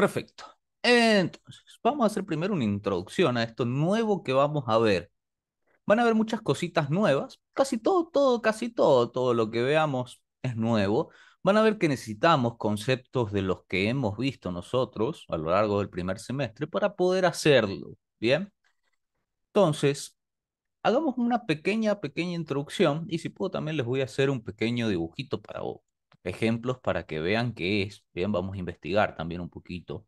Perfecto. Entonces, vamos a hacer primero una introducción a esto nuevo que vamos a ver. Van a haber muchas cositas nuevas. Casi todo, todo, casi todo, todo lo que veamos es nuevo. Van a ver que necesitamos conceptos de los que hemos visto nosotros a lo largo del primer semestre para poder hacerlo. Bien. Entonces, hagamos una pequeña, pequeña introducción y si puedo también les voy a hacer un pequeño dibujito para vos ejemplos para que vean qué es. Bien, vamos a investigar también un poquito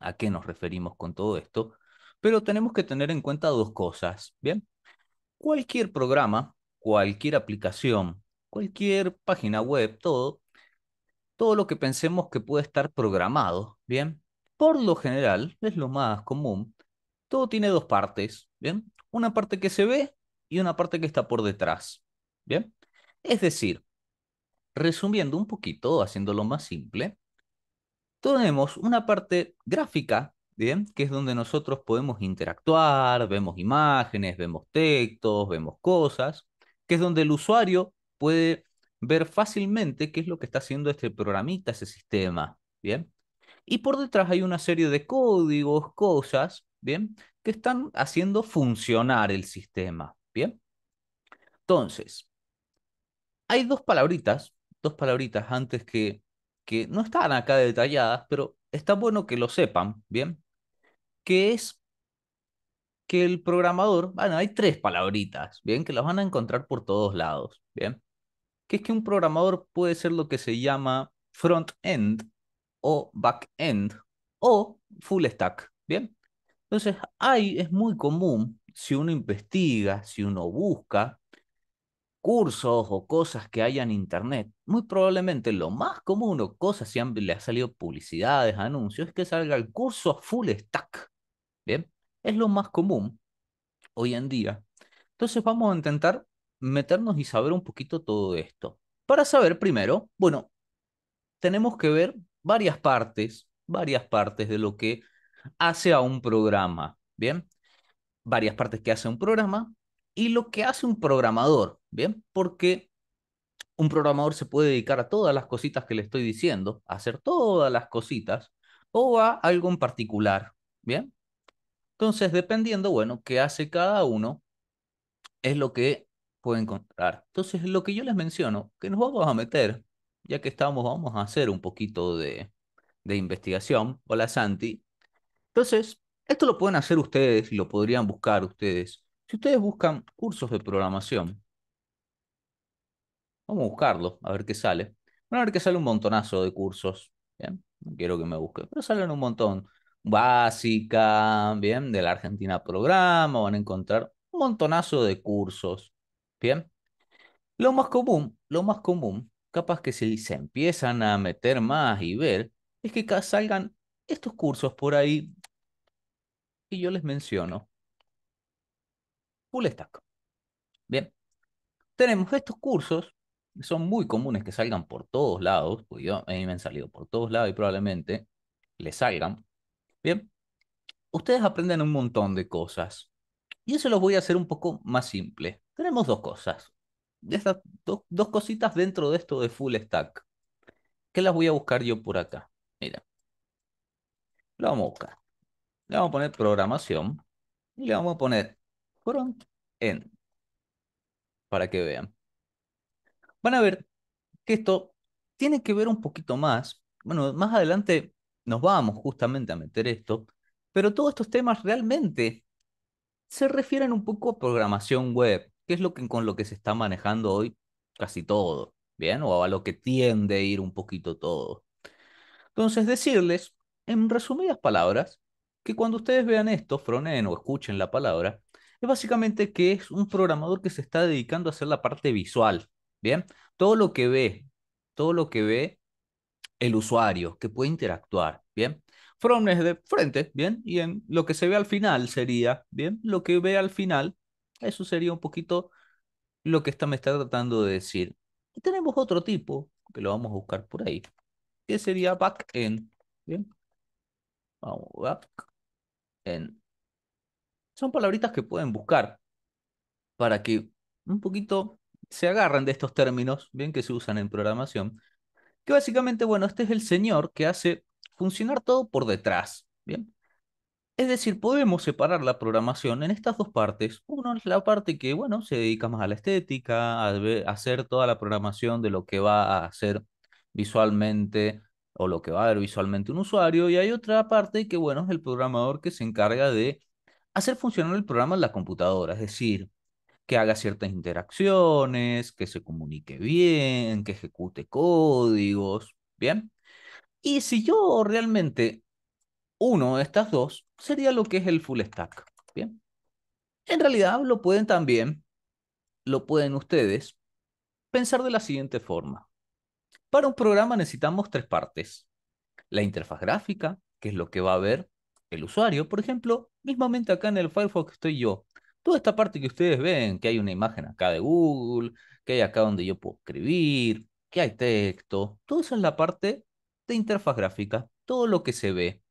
a qué nos referimos con todo esto, pero tenemos que tener en cuenta dos cosas. Bien, cualquier programa, cualquier aplicación, cualquier página web, todo, todo lo que pensemos que puede estar programado, bien, por lo general, es lo más común, todo tiene dos partes, bien, una parte que se ve y una parte que está por detrás, bien. Es decir, Resumiendo un poquito, haciéndolo más simple, tenemos una parte gráfica, ¿bien? Que es donde nosotros podemos interactuar, vemos imágenes, vemos textos, vemos cosas, que es donde el usuario puede ver fácilmente qué es lo que está haciendo este programita, ese sistema, ¿bien? Y por detrás hay una serie de códigos, cosas, ¿bien? Que están haciendo funcionar el sistema, ¿bien? Entonces, hay dos palabritas dos palabritas antes que, que no están acá detalladas, pero está bueno que lo sepan, ¿bien? Que es que el programador, bueno, hay tres palabritas, ¿bien? Que las van a encontrar por todos lados, ¿bien? Que es que un programador puede ser lo que se llama front-end o back-end o full stack, ¿bien? Entonces, hay, es muy común, si uno investiga, si uno busca, cursos o cosas que haya en Internet, muy probablemente lo más común o cosas, si le han salido publicidades, anuncios, es que salga el curso a full stack. Bien, es lo más común hoy en día. Entonces vamos a intentar meternos y saber un poquito todo esto. Para saber primero, bueno, tenemos que ver varias partes, varias partes de lo que hace a un programa. Bien, varias partes que hace un programa, y lo que hace un programador, ¿bien? Porque un programador se puede dedicar a todas las cositas que le estoy diciendo, a hacer todas las cositas, o a algo en particular, ¿bien? Entonces, dependiendo, bueno, qué hace cada uno, es lo que puede encontrar. Entonces, lo que yo les menciono, que nos vamos a meter, ya que estamos, vamos a hacer un poquito de, de investigación. Hola, Santi. Entonces, esto lo pueden hacer ustedes, lo podrían buscar ustedes. Si ustedes buscan cursos de programación, vamos a buscarlo, a ver qué sale. Van a ver que sale un montonazo de cursos. Bien, no quiero que me busquen, pero salen un montón. Básica, bien, de la Argentina Programa, van a encontrar un montonazo de cursos. Bien. Lo más común, lo más común, capaz que si se empiezan a meter más y ver, es que salgan estos cursos por ahí y yo les menciono. Full Stack. Bien, tenemos estos cursos, son muy comunes que salgan por todos lados, yo, a mí me han salido por todos lados y probablemente les salgan. Bien, ustedes aprenden un montón de cosas y eso los voy a hacer un poco más simple. Tenemos dos cosas, estas dos, cositas dentro de esto de Full Stack. ¿Qué las voy a buscar yo por acá? Mira, lo vamos a buscar. Le vamos a poner programación y le vamos a poner front end. Para que vean. Van a ver que esto tiene que ver un poquito más. Bueno, más adelante nos vamos justamente a meter esto, pero todos estos temas realmente se refieren un poco a programación web, que es lo que, con lo que se está manejando hoy casi todo, ¿bien? O a lo que tiende a ir un poquito todo. Entonces, decirles, en resumidas palabras, que cuando ustedes vean esto, fronen o escuchen la palabra, es básicamente que es un programador que se está dedicando a hacer la parte visual, ¿bien? Todo lo que ve, todo lo que ve el usuario, que puede interactuar, ¿bien? From es de frente, ¿bien? Y en lo que se ve al final sería, ¿bien? Lo que ve al final, eso sería un poquito lo que esta me está tratando de decir. Y tenemos otro tipo, que lo vamos a buscar por ahí, que sería back-end, ¿bien? Vamos, back end son palabritas que pueden buscar para que un poquito se agarren de estos términos, bien que se usan en programación, que básicamente, bueno, este es el señor que hace funcionar todo por detrás, ¿bien? Es decir, podemos separar la programación en estas dos partes. Uno es la parte que, bueno, se dedica más a la estética, a hacer toda la programación de lo que va a hacer visualmente o lo que va a ver visualmente un usuario, y hay otra parte que, bueno, es el programador que se encarga de hacer funcionar el programa en la computadora, es decir, que haga ciertas interacciones, que se comunique bien, que ejecute códigos, ¿bien? Y si yo realmente uno de estas dos, sería lo que es el full stack, ¿bien? En realidad lo pueden también, lo pueden ustedes, pensar de la siguiente forma. Para un programa necesitamos tres partes. La interfaz gráfica, que es lo que va a ver el usuario, por ejemplo, mismamente acá en el Firefox estoy yo. Toda esta parte que ustedes ven, que hay una imagen acá de Google, que hay acá donde yo puedo escribir, que hay texto, todo eso es la parte de interfaz gráfica, todo lo que se ve.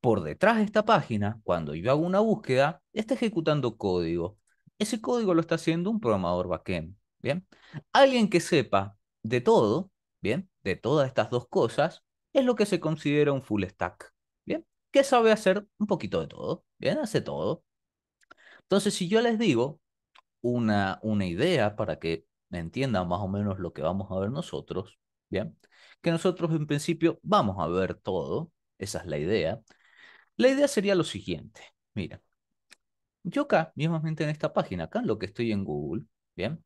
Por detrás de esta página, cuando yo hago una búsqueda, está ejecutando código. Ese código lo está haciendo un programador backend, ¿bien? Alguien que sepa de todo, ¿bien? De todas estas dos cosas, es lo que se considera un full stack que sabe hacer un poquito de todo, bien, hace todo. Entonces, si yo les digo una, una idea para que entiendan más o menos lo que vamos a ver nosotros, bien, que nosotros en principio vamos a ver todo, esa es la idea. La idea sería lo siguiente, mira, yo acá, mismamente en esta página, acá en lo que estoy en Google, bien,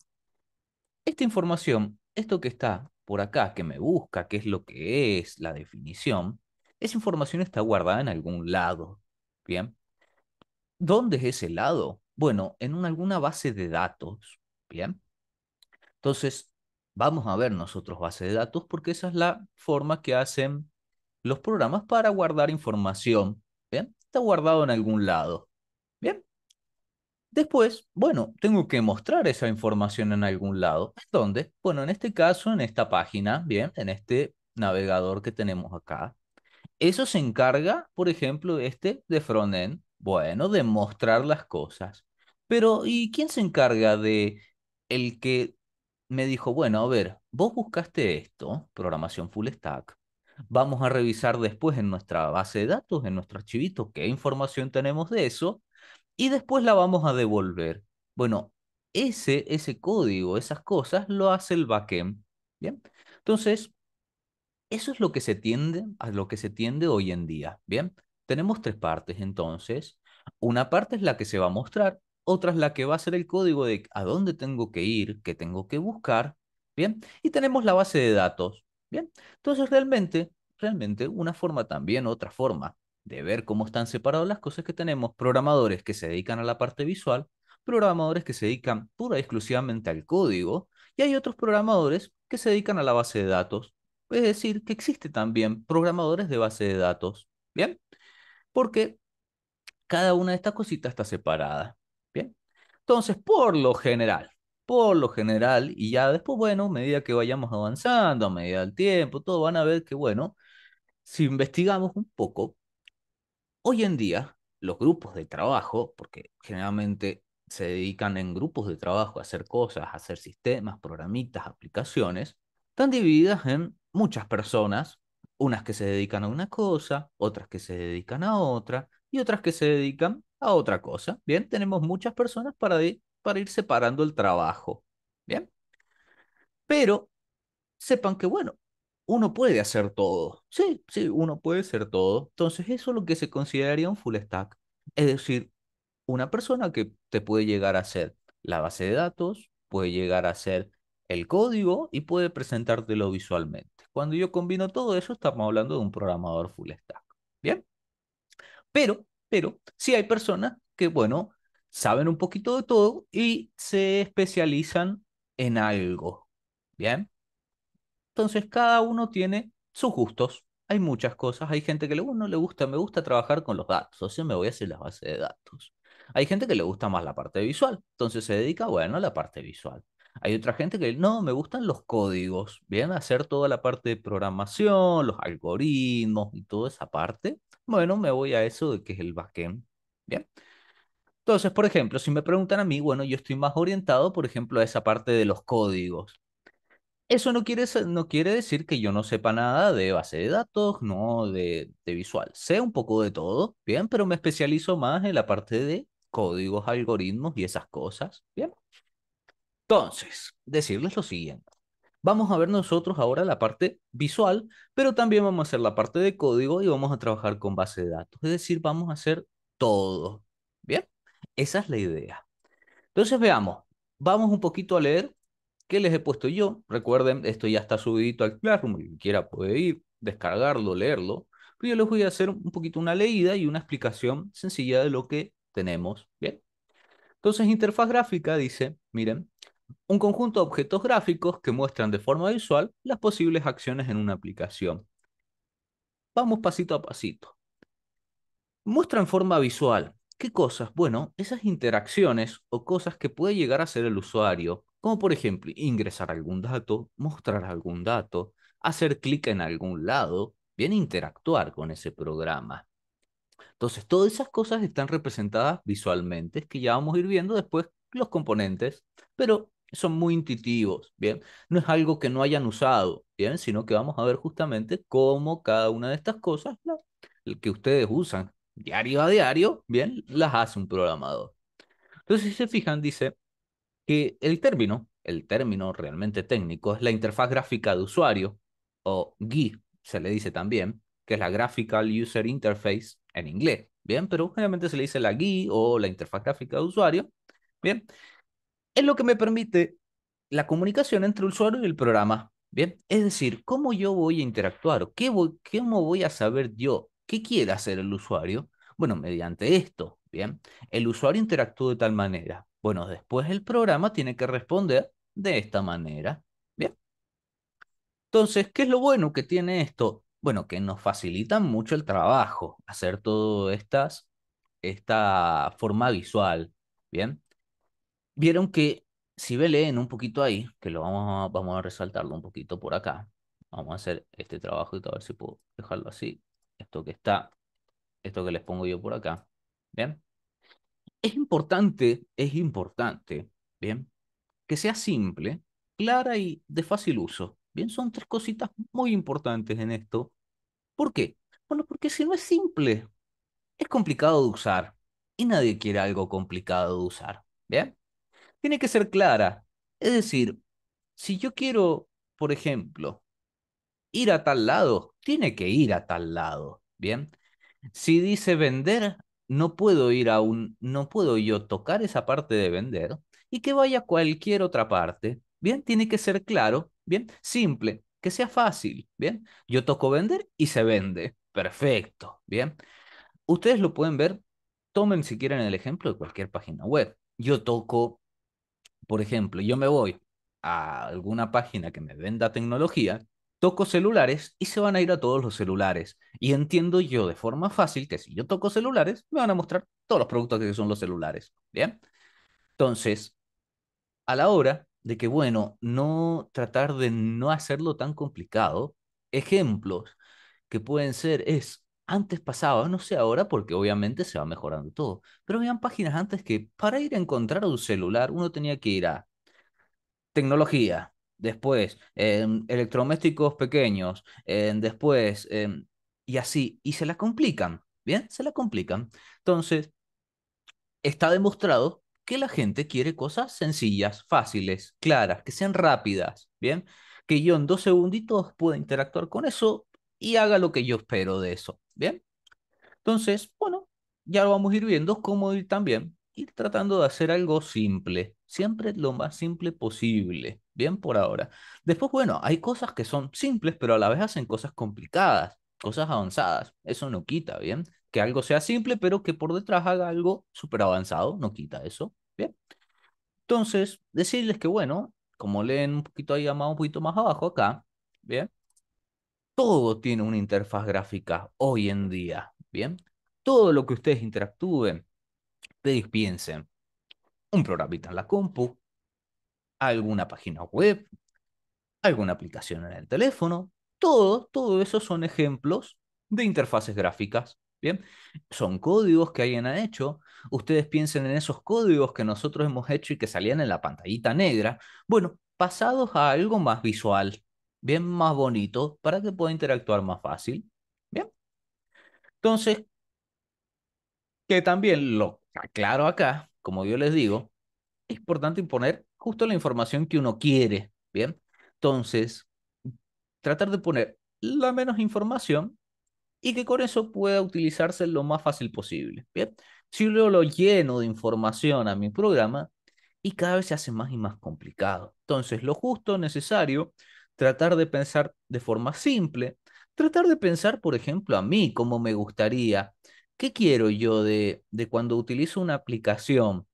esta información, esto que está por acá, que me busca, qué es lo que es, la definición, esa información está guardada en algún lado. Bien. ¿Dónde es ese lado? Bueno, en alguna base de datos. Bien. Entonces, vamos a ver nosotros base de datos porque esa es la forma que hacen los programas para guardar información. Bien. Está guardado en algún lado. Bien. Después, bueno, tengo que mostrar esa información en algún lado. ¿Dónde? Bueno, en este caso, en esta página, bien, en este navegador que tenemos acá, eso se encarga, por ejemplo, este de frontend, bueno, de mostrar las cosas. Pero, ¿y quién se encarga de el que me dijo, bueno, a ver, vos buscaste esto, programación full stack, vamos a revisar después en nuestra base de datos, en nuestro archivito, qué información tenemos de eso, y después la vamos a devolver. Bueno, ese, ese código, esas cosas, lo hace el backend. ¿Bien? Entonces, eso es lo que se tiende a lo que se tiende hoy en día. Bien, tenemos tres partes entonces. Una parte es la que se va a mostrar, otra es la que va a ser el código de a dónde tengo que ir, qué tengo que buscar. Bien, y tenemos la base de datos. Bien, entonces realmente, realmente una forma también, otra forma de ver cómo están separadas las cosas que tenemos, programadores que se dedican a la parte visual, programadores que se dedican pura y exclusivamente al código, y hay otros programadores que se dedican a la base de datos es decir, que existe también programadores de base de datos, ¿bien? Porque cada una de estas cositas está separada, ¿bien? Entonces, por lo general, por lo general, y ya después, bueno, a medida que vayamos avanzando, a medida del tiempo, todo van a ver que, bueno, si investigamos un poco, hoy en día los grupos de trabajo, porque generalmente se dedican en grupos de trabajo a hacer cosas, a hacer sistemas, programitas, aplicaciones, están divididas en muchas personas, unas que se dedican a una cosa, otras que se dedican a otra y otras que se dedican a otra cosa. Bien, tenemos muchas personas para, ir, para ir separando el trabajo. Bien. Pero sepan que, bueno, uno puede hacer todo. Sí, sí, uno puede hacer todo. Entonces, eso es lo que se consideraría un full stack. Es decir, una persona que te puede llegar a hacer la base de datos, puede llegar a hacer el código y puede presentártelo visualmente. Cuando yo combino todo eso, estamos hablando de un programador full stack. ¿Bien? Pero, pero, sí hay personas que, bueno, saben un poquito de todo y se especializan en algo. ¿Bien? Entonces, cada uno tiene sus gustos. Hay muchas cosas. Hay gente que le, uno uh, le gusta, me gusta trabajar con los datos. O me voy a hacer la base de datos. Hay gente que le gusta más la parte visual. Entonces se dedica, bueno, a la parte visual. Hay otra gente que no, me gustan los códigos, bien, hacer toda la parte de programación, los algoritmos y toda esa parte. Bueno, me voy a eso de que es el backend, bien. Entonces, por ejemplo, si me preguntan a mí, bueno, yo estoy más orientado, por ejemplo, a esa parte de los códigos. Eso no quiere, no quiere decir que yo no sepa nada de base de datos, no de, de visual. Sé un poco de todo, bien, pero me especializo más en la parte de códigos, algoritmos y esas cosas, bien. Entonces, decirles lo siguiente. Vamos a ver nosotros ahora la parte visual, pero también vamos a hacer la parte de código y vamos a trabajar con base de datos. Es decir, vamos a hacer todo. ¿Bien? Esa es la idea. Entonces, veamos. Vamos un poquito a leer qué les he puesto yo. Recuerden, esto ya está subido al Classroom. Quien quiera puede ir, descargarlo, leerlo. Pero yo les voy a hacer un poquito una leída y una explicación sencilla de lo que tenemos. ¿Bien? Entonces, interfaz gráfica dice, miren, un conjunto de objetos gráficos que muestran de forma visual las posibles acciones en una aplicación. Vamos pasito a pasito. Muestra en forma visual. ¿Qué cosas? Bueno, esas interacciones o cosas que puede llegar a hacer el usuario, como por ejemplo ingresar algún dato, mostrar algún dato, hacer clic en algún lado, bien interactuar con ese programa. Entonces, todas esas cosas están representadas visualmente, que ya vamos a ir viendo después los componentes, pero son muy intuitivos, ¿bien? No es algo que no hayan usado, ¿bien? Sino que vamos a ver justamente cómo cada una de estas cosas, el que ustedes usan diario a diario, ¿bien? Las hace un programador. Entonces, si se fijan, dice que el término, el término realmente técnico, es la interfaz gráfica de usuario, o GUI, se le dice también, que es la Graphical User Interface en inglés, ¿bien? Pero generalmente se le dice la GUI o la interfaz gráfica de usuario, ¿bien? es lo que me permite la comunicación entre el usuario y el programa. Bien, es decir, ¿cómo yo voy a interactuar? ¿Qué voy, ¿Cómo voy a saber yo qué quiere hacer el usuario? Bueno, mediante esto, bien, el usuario interactúa de tal manera. Bueno, después el programa tiene que responder de esta manera. Bien. Entonces, ¿qué es lo bueno que tiene esto? Bueno, que nos facilita mucho el trabajo, hacer todo estas, esta forma visual. Bien. Vieron que si ve leen un poquito ahí, que lo vamos a, vamos a resaltarlo un poquito por acá, vamos a hacer este trabajo y a ver si puedo dejarlo así, esto que está, esto que les pongo yo por acá, ¿bien? Es importante, es importante, ¿bien? Que sea simple, clara y de fácil uso, ¿bien? Son tres cositas muy importantes en esto. ¿Por qué? Bueno, porque si no es simple, es complicado de usar y nadie quiere algo complicado de usar, ¿bien? tiene que ser clara. Es decir, si yo quiero, por ejemplo, ir a tal lado, tiene que ir a tal lado, ¿bien? Si dice vender, no puedo ir a un, no puedo yo tocar esa parte de vender y que vaya a cualquier otra parte, ¿bien? Tiene que ser claro, ¿bien? Simple, que sea fácil, ¿bien? Yo toco vender y se vende, perfecto, ¿bien? Ustedes lo pueden ver, tomen si quieren el ejemplo de cualquier página web. Yo toco por ejemplo, yo me voy a alguna página que me venda tecnología, toco celulares y se van a ir a todos los celulares. Y entiendo yo de forma fácil que si yo toco celulares, me van a mostrar todos los productos que son los celulares. Bien. Entonces, a la hora de que, bueno, no tratar de no hacerlo tan complicado, ejemplos que pueden ser es antes pasaba, no sé ahora, porque obviamente se va mejorando todo, pero habían páginas antes que para ir a encontrar un celular uno tenía que ir a tecnología, después em, electrodomésticos pequeños, em, después em, y así, y se la complican, ¿bien? Se la complican. Entonces, está demostrado que la gente quiere cosas sencillas, fáciles, claras, que sean rápidas, ¿bien? Que yo en dos segunditos pueda interactuar con eso y haga lo que yo espero de eso. Bien. Entonces, bueno, ya lo vamos a ir viendo cómo ir también, ir tratando de hacer algo simple, siempre lo más simple posible, bien por ahora. Después, bueno, hay cosas que son simples, pero a la vez hacen cosas complicadas, cosas avanzadas, eso no quita, bien, que algo sea simple, pero que por detrás haga algo súper avanzado, no quita eso, bien. Entonces, decirles que, bueno, como leen un poquito ahí, más, un poquito más abajo acá, bien, todo tiene una interfaz gráfica hoy en día, ¿bien? Todo lo que ustedes interactúen, ustedes piensen, un programita en la compu, alguna página web, alguna aplicación en el teléfono, todo, todo eso son ejemplos de interfaces gráficas, ¿bien? Son códigos que alguien ha hecho, ustedes piensen en esos códigos que nosotros hemos hecho y que salían en la pantallita negra, bueno, pasados a algo más visual, bien más bonito para que pueda interactuar más fácil. Bien. Entonces, que también lo aclaro acá, como yo les digo, es importante imponer justo la información que uno quiere. Bien. Entonces, tratar de poner la menos información y que con eso pueda utilizarse lo más fácil posible. Bien. Si yo lo lleno de información a mi programa, y cada vez se hace más y más complicado. Entonces, lo justo, necesario, tratar de pensar de forma simple, tratar de pensar, por ejemplo, a mí, cómo me gustaría, qué quiero yo de, de cuando utilizo una aplicación,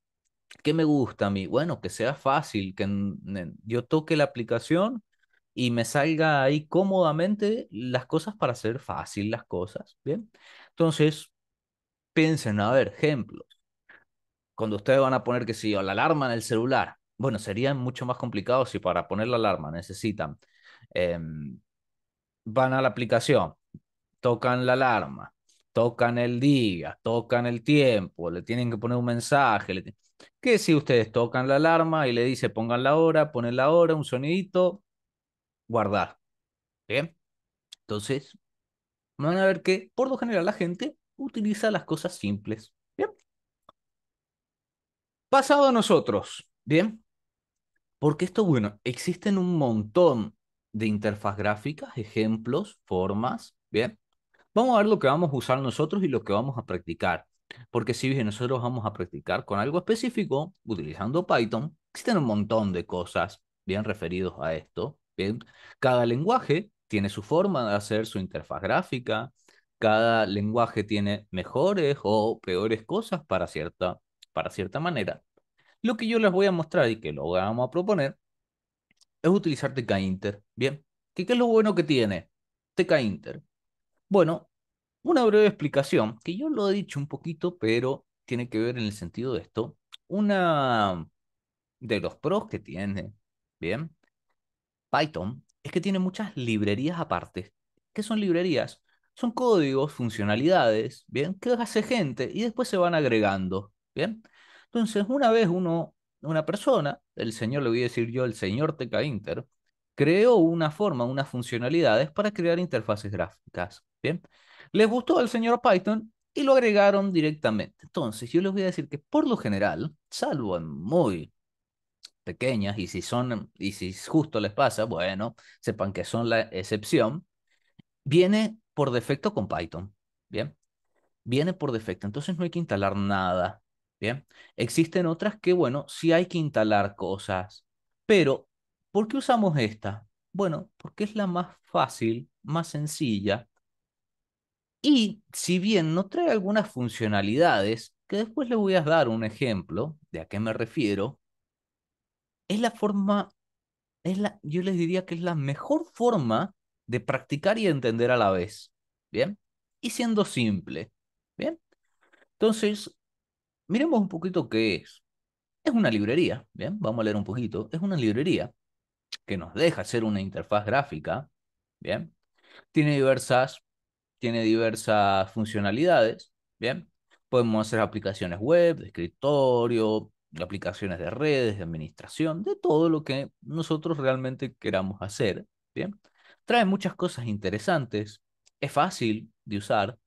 qué me gusta a mí. Bueno, que sea fácil, que yo toque la aplicación y me salga ahí cómodamente las cosas para hacer fácil las cosas, ¿bien? Entonces, piensen, a ver, ejemplos. Cuando ustedes van a poner que si la alarma en el celular, bueno, sería mucho más complicado si para poner la alarma necesitan Em, van a la aplicación, tocan la alarma, tocan el día, tocan el tiempo, le tienen que poner un mensaje. Que si ustedes tocan la alarma y le dice pongan la hora, ponen la hora, un sonidito, guardar. ¿Bien? Entonces, van a ver que por lo general la gente utiliza las cosas simples. ¿Bien? Pasado a nosotros. ¿Bien? Porque esto, bueno, existen un montón de interfaz gráfica, ejemplos, formas, ¿bien? Vamos a ver lo que vamos a usar nosotros y lo que vamos a practicar. Porque si bien nosotros vamos a practicar con algo específico, utilizando Python, existen un montón de cosas bien referidos a esto. ¿bien? Cada lenguaje tiene su forma de hacer su interfaz gráfica, cada lenguaje tiene mejores o peores cosas para cierta, para cierta manera. Lo que yo les voy a mostrar y que lo vamos a proponer es utilizar TKinter. Bien, ¿Qué, es lo bueno que tiene TKinter? Bueno, una breve explicación, que yo lo he dicho un poquito, pero tiene que ver en el sentido de esto. Una de los pros que tiene, bien, Python, es que tiene muchas librerías aparte. ¿Qué son librerías? Son códigos, funcionalidades, bien, que hace gente y después se van agregando, bien. Entonces, una vez uno una persona, el señor, le voy a decir yo, el señor TK Inter, creó una forma, unas funcionalidades para crear interfaces gráficas. Bien, les gustó al señor Python y lo agregaron directamente. Entonces, yo les voy a decir que por lo general, salvo en muy pequeñas y si son y si justo les pasa, bueno, sepan que son la excepción, viene por defecto con Python, ¿bien? Viene por defecto, entonces no hay que instalar nada. Bien, existen otras que, bueno, sí hay que instalar cosas, pero ¿por qué usamos esta? Bueno, porque es la más fácil, más sencilla, y si bien no trae algunas funcionalidades, que después le voy a dar un ejemplo de a qué me refiero, es la forma, es la, yo les diría que es la mejor forma de practicar y entender a la vez. ¿Bien? Y siendo simple. ¿Bien? Entonces, Miremos un poquito qué es. Es una librería, ¿bien? Vamos a leer un poquito. Es una librería que nos deja hacer una interfaz gráfica, ¿bien? Tiene diversas, tiene diversas funcionalidades, ¿bien? Podemos hacer aplicaciones web, de escritorio, aplicaciones de redes, de administración, de todo lo que nosotros realmente queramos hacer, ¿bien? Trae muchas cosas interesantes, es fácil de usar,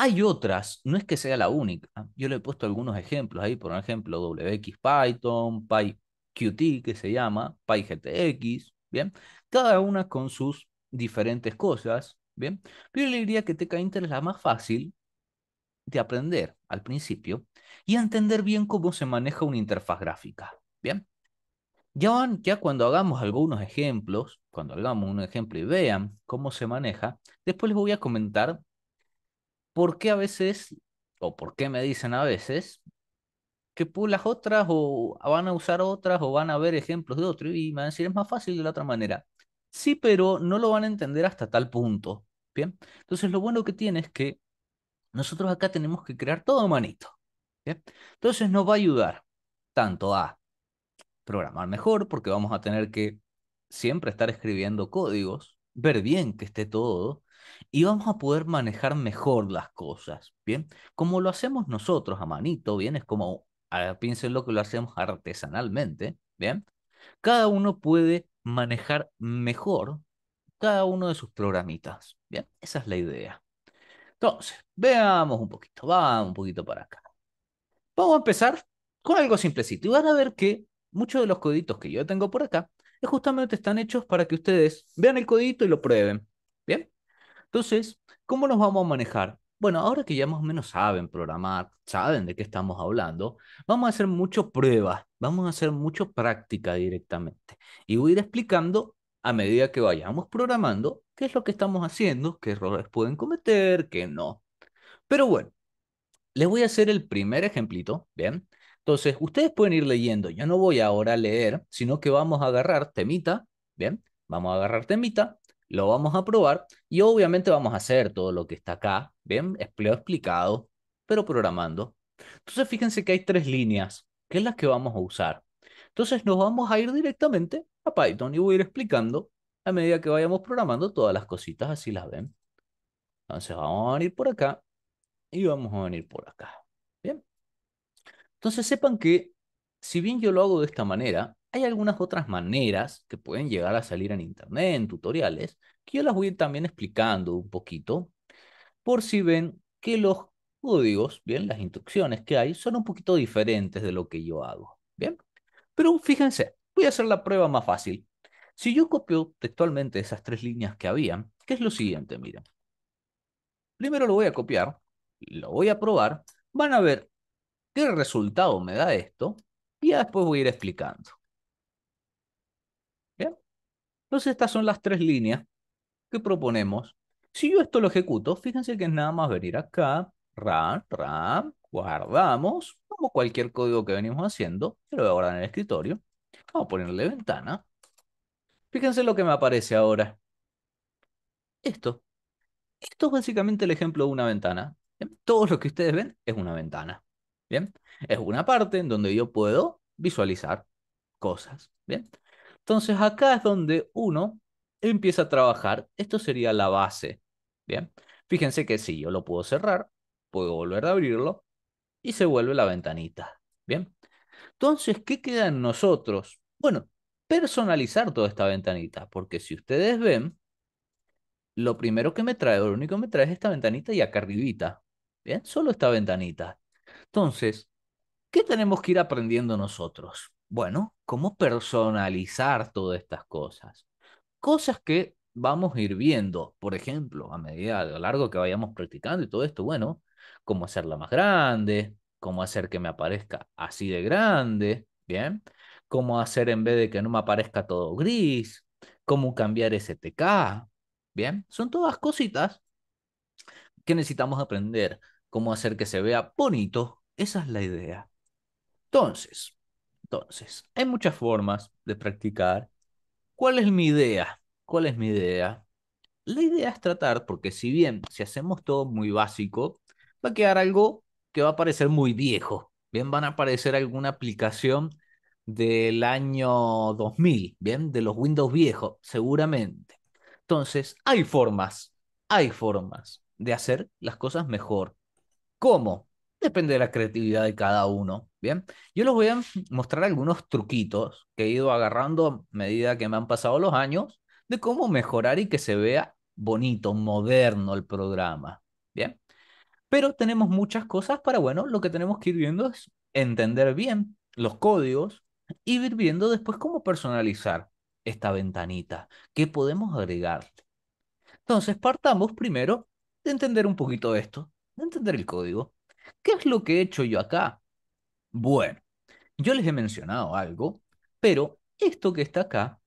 hay otras, no es que sea la única. Yo le he puesto algunos ejemplos ahí, por ejemplo, WXPython, PyQt, que se llama, PyGTX, ¿bien? Cada una con sus diferentes cosas, ¿bien? Pero yo le diría que TKInter es la más fácil de aprender al principio y entender bien cómo se maneja una interfaz gráfica, ¿bien? Ya, ya cuando hagamos algunos ejemplos, cuando hagamos un ejemplo y vean cómo se maneja, después les voy a comentar ¿por qué a veces, o por qué me dicen a veces, que las otras o van a usar otras o van a ver ejemplos de otro y me van a decir es más fácil de la otra manera? Sí, pero no lo van a entender hasta tal punto. Bien, entonces lo bueno que tiene es que nosotros acá tenemos que crear todo manito. Entonces nos va a ayudar tanto a programar mejor porque vamos a tener que siempre estar escribiendo códigos, ver bien que esté todo, y vamos a poder manejar mejor las cosas, ¿bien? Como lo hacemos nosotros a manito, ¿bien? Es como, ah, lo que lo hacemos artesanalmente, ¿bien? Cada uno puede manejar mejor cada uno de sus programitas, ¿bien? Esa es la idea. Entonces, veamos un poquito, vamos un poquito para acá. Vamos a empezar con algo simplecito y van a ver que muchos de los coditos que yo tengo por acá eh, justamente están hechos para que ustedes vean el codito y lo prueben. Entonces, ¿cómo nos vamos a manejar? Bueno, ahora que ya más o menos saben programar, saben de qué estamos hablando, vamos a hacer mucho pruebas, vamos a hacer mucho práctica directamente. Y voy a ir explicando a medida que vayamos programando qué es lo que estamos haciendo, qué errores pueden cometer, qué no. Pero bueno, les voy a hacer el primer ejemplito, ¿bien? Entonces, ustedes pueden ir leyendo, yo no voy ahora a leer, sino que vamos a agarrar temita, ¿bien? Vamos a agarrar temita lo vamos a probar y obviamente vamos a hacer todo lo que está acá, ¿bien? explicado, pero programando. Entonces fíjense que hay tres líneas, que es las que vamos a usar. Entonces nos vamos a ir directamente a Python y voy a ir explicando a medida que vayamos programando todas las cositas, así las ven. Entonces vamos a venir por acá y vamos a venir por acá. Bien. Entonces sepan que si bien yo lo hago de esta manera, hay algunas otras maneras que pueden llegar a salir en internet, en tutoriales, que yo las voy a ir también explicando un poquito, por si ven que los códigos, bien, las instrucciones que hay son un poquito diferentes de lo que yo hago, bien. Pero fíjense, voy a hacer la prueba más fácil. Si yo copio textualmente esas tres líneas que habían, ¿qué es lo siguiente? Miren. Primero lo voy a copiar, lo voy a probar, van a ver qué resultado me da esto y ya después voy a ir explicando. Entonces estas son las tres líneas que proponemos. Si yo esto lo ejecuto, fíjense que es nada más venir acá, ram, ram, guardamos, como cualquier código que venimos haciendo, se lo voy a guardar en el escritorio, vamos a ponerle ventana. Fíjense lo que me aparece ahora. Esto. Esto es básicamente el ejemplo de una ventana. Todo lo que ustedes ven es una ventana. ¿Bien? Es una parte en donde yo puedo visualizar cosas. ¿Bien? Entonces acá es donde uno empieza a trabajar. Esto sería la base. Bien, fíjense que si sí, yo lo puedo cerrar, puedo volver a abrirlo y se vuelve la ventanita. Bien, entonces, ¿qué queda en nosotros? Bueno, personalizar toda esta ventanita, porque si ustedes ven, lo primero que me trae, lo único que me trae es esta ventanita y acá arribita. Bien, solo esta ventanita. Entonces, ¿qué tenemos que ir aprendiendo nosotros? bueno, cómo personalizar todas estas cosas. Cosas que vamos a ir viendo, por ejemplo, a medida, a lo largo que vayamos practicando y todo esto, bueno, cómo hacerla más grande, cómo hacer que me aparezca así de grande, ¿bien? Cómo hacer en vez de que no me aparezca todo gris, cómo cambiar ese TK, ¿bien? Son todas cositas que necesitamos aprender, cómo hacer que se vea bonito, esa es la idea. Entonces, entonces, hay muchas formas de practicar. ¿Cuál es mi idea? ¿Cuál es mi idea? La idea es tratar, porque si bien si hacemos todo muy básico, va a quedar algo que va a parecer muy viejo. Bien, van a aparecer alguna aplicación del año 2000, bien, de los Windows viejos, seguramente. Entonces, hay formas, hay formas de hacer las cosas mejor. ¿Cómo? depende de la creatividad de cada uno. Bien, yo les voy a mostrar algunos truquitos que he ido agarrando a medida que me han pasado los años de cómo mejorar y que se vea bonito, moderno el programa. Bien, pero tenemos muchas cosas para, bueno, lo que tenemos que ir viendo es entender bien los códigos y ir viendo después cómo personalizar esta ventanita, qué podemos agregar. Entonces, partamos primero de entender un poquito esto, de entender el código. ¿Qué es lo que he hecho yo acá? Bueno, yo les he mencionado algo, pero esto que está acá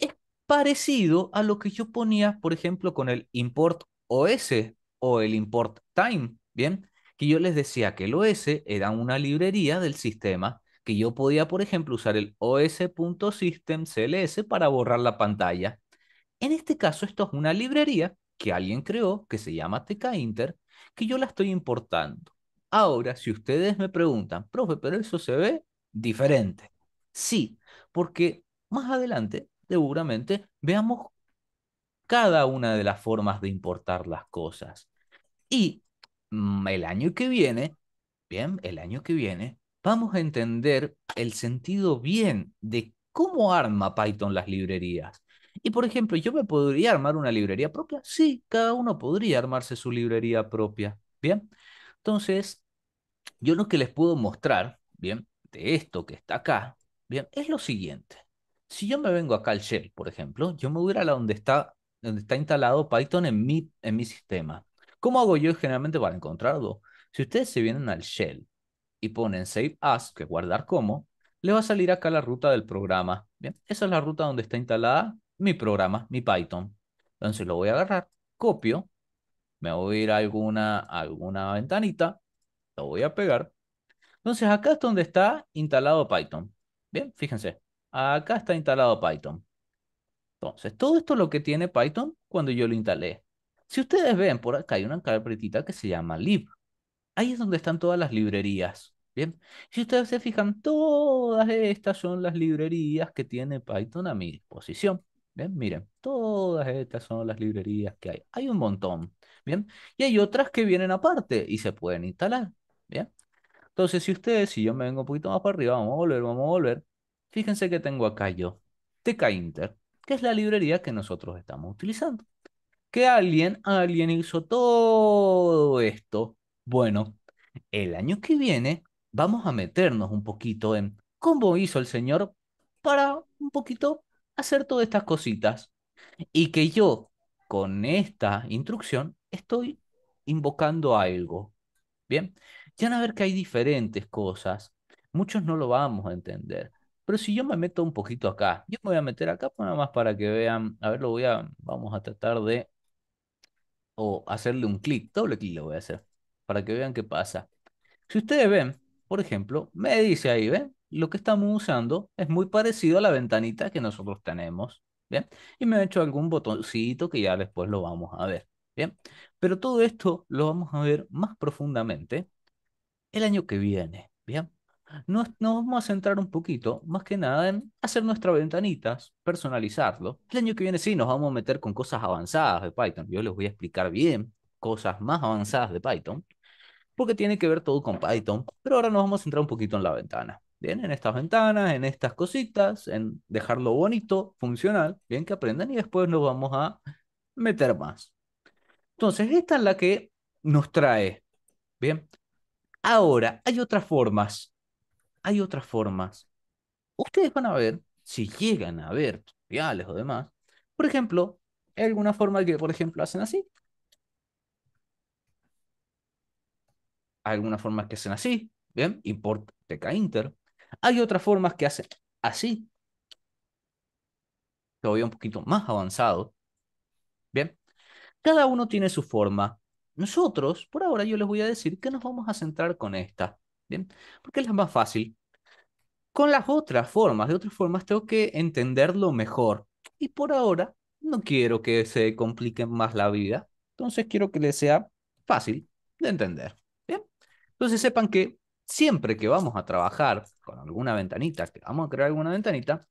es parecido a lo que yo ponía, por ejemplo, con el import OS o el import time, ¿bien? Que yo les decía que el OS era una librería del sistema que yo podía, por ejemplo, usar el os.systemcls para borrar la pantalla. En este caso, esto es una librería que alguien creó, que se llama tkinter, que yo la estoy importando. Ahora, si ustedes me preguntan, profe, pero eso se ve diferente. Sí, porque más adelante, seguramente, veamos cada una de las formas de importar las cosas. Y mm, el año que viene, bien, el año que viene, vamos a entender el sentido bien de cómo arma Python las librerías. Y por ejemplo, ¿yo me podría armar una librería propia? Sí, cada uno podría armarse su librería propia. Bien, entonces, yo lo que les puedo mostrar, bien, de esto que está acá, bien, es lo siguiente. Si yo me vengo acá al shell, por ejemplo, yo me voy a ir a donde está, donde está instalado Python en mi, en mi sistema. ¿Cómo hago yo generalmente para encontrarlo? Si ustedes se vienen al shell y ponen save as, que guardar como, les va a salir acá la ruta del programa. Bien, esa es la ruta donde está instalada mi programa, mi Python. Entonces lo voy a agarrar, copio, me voy a ir a alguna, alguna ventanita, lo voy a pegar. Entonces acá es donde está instalado Python. Bien, fíjense, acá está instalado Python. Entonces, todo esto es lo que tiene Python cuando yo lo instalé. Si ustedes ven, por acá hay una carpetita que se llama lib. Ahí es donde están todas las librerías. Bien, si ustedes se fijan, todas estas son las librerías que tiene Python a mi disposición. Bien, miren, todas estas son las librerías que hay. Hay un montón. Bien, y hay otras que vienen aparte y se pueden instalar. Bien, entonces si ustedes, si yo me vengo un poquito más para arriba, vamos a volver, vamos a volver. Fíjense que tengo acá yo, tkinter, que es la librería que nosotros estamos utilizando. Que alguien, alguien hizo todo esto. Bueno, el año que viene vamos a meternos un poquito en cómo hizo el señor para un poquito hacer todas estas cositas y que yo con esta instrucción estoy invocando algo. Bien, ya van a ver que hay diferentes cosas. Muchos no lo vamos a entender. Pero si yo me meto un poquito acá, yo me voy a meter acá pues nada más para que vean. A ver, lo voy a, vamos a tratar de, o hacerle un clic, doble clic lo voy a hacer, para que vean qué pasa. Si ustedes ven, por ejemplo, me dice ahí, ¿ven? lo que estamos usando es muy parecido a la ventanita que nosotros tenemos, ¿bien? Y me he hecho algún botoncito que ya después lo vamos a ver, ¿bien? Pero todo esto lo vamos a ver más profundamente el año que viene, ¿bien? Nos, nos, vamos a centrar un poquito, más que nada, en hacer nuestras ventanitas, personalizarlo. El año que viene sí nos vamos a meter con cosas avanzadas de Python. Yo les voy a explicar bien cosas más avanzadas de Python, porque tiene que ver todo con Python, pero ahora nos vamos a centrar un poquito en la ventana. Bien, en estas ventanas, en estas cositas, en dejarlo bonito, funcional, bien que aprendan y después nos vamos a meter más. Entonces, esta es la que nos trae. Bien. Ahora, hay otras formas. Hay otras formas. Ustedes van a ver, si llegan a ver tutoriales o demás, por ejemplo, hay alguna forma que, por ejemplo, hacen así. Hay alguna forma que hacen así. Bien, import TK Inter. Hay otras formas que hacen así, todavía un poquito más avanzado. Bien, cada uno tiene su forma. Nosotros, por ahora, yo les voy a decir que nos vamos a centrar con esta, ¿bien? Porque es la más fácil. Con las otras formas, de otras formas, tengo que entenderlo mejor. Y por ahora, no quiero que se compliquen más la vida. Entonces, quiero que les sea fácil de entender. Bien. Entonces, sepan que siempre que vamos a trabajar con alguna ventanita, que vamos a crear alguna ventanita,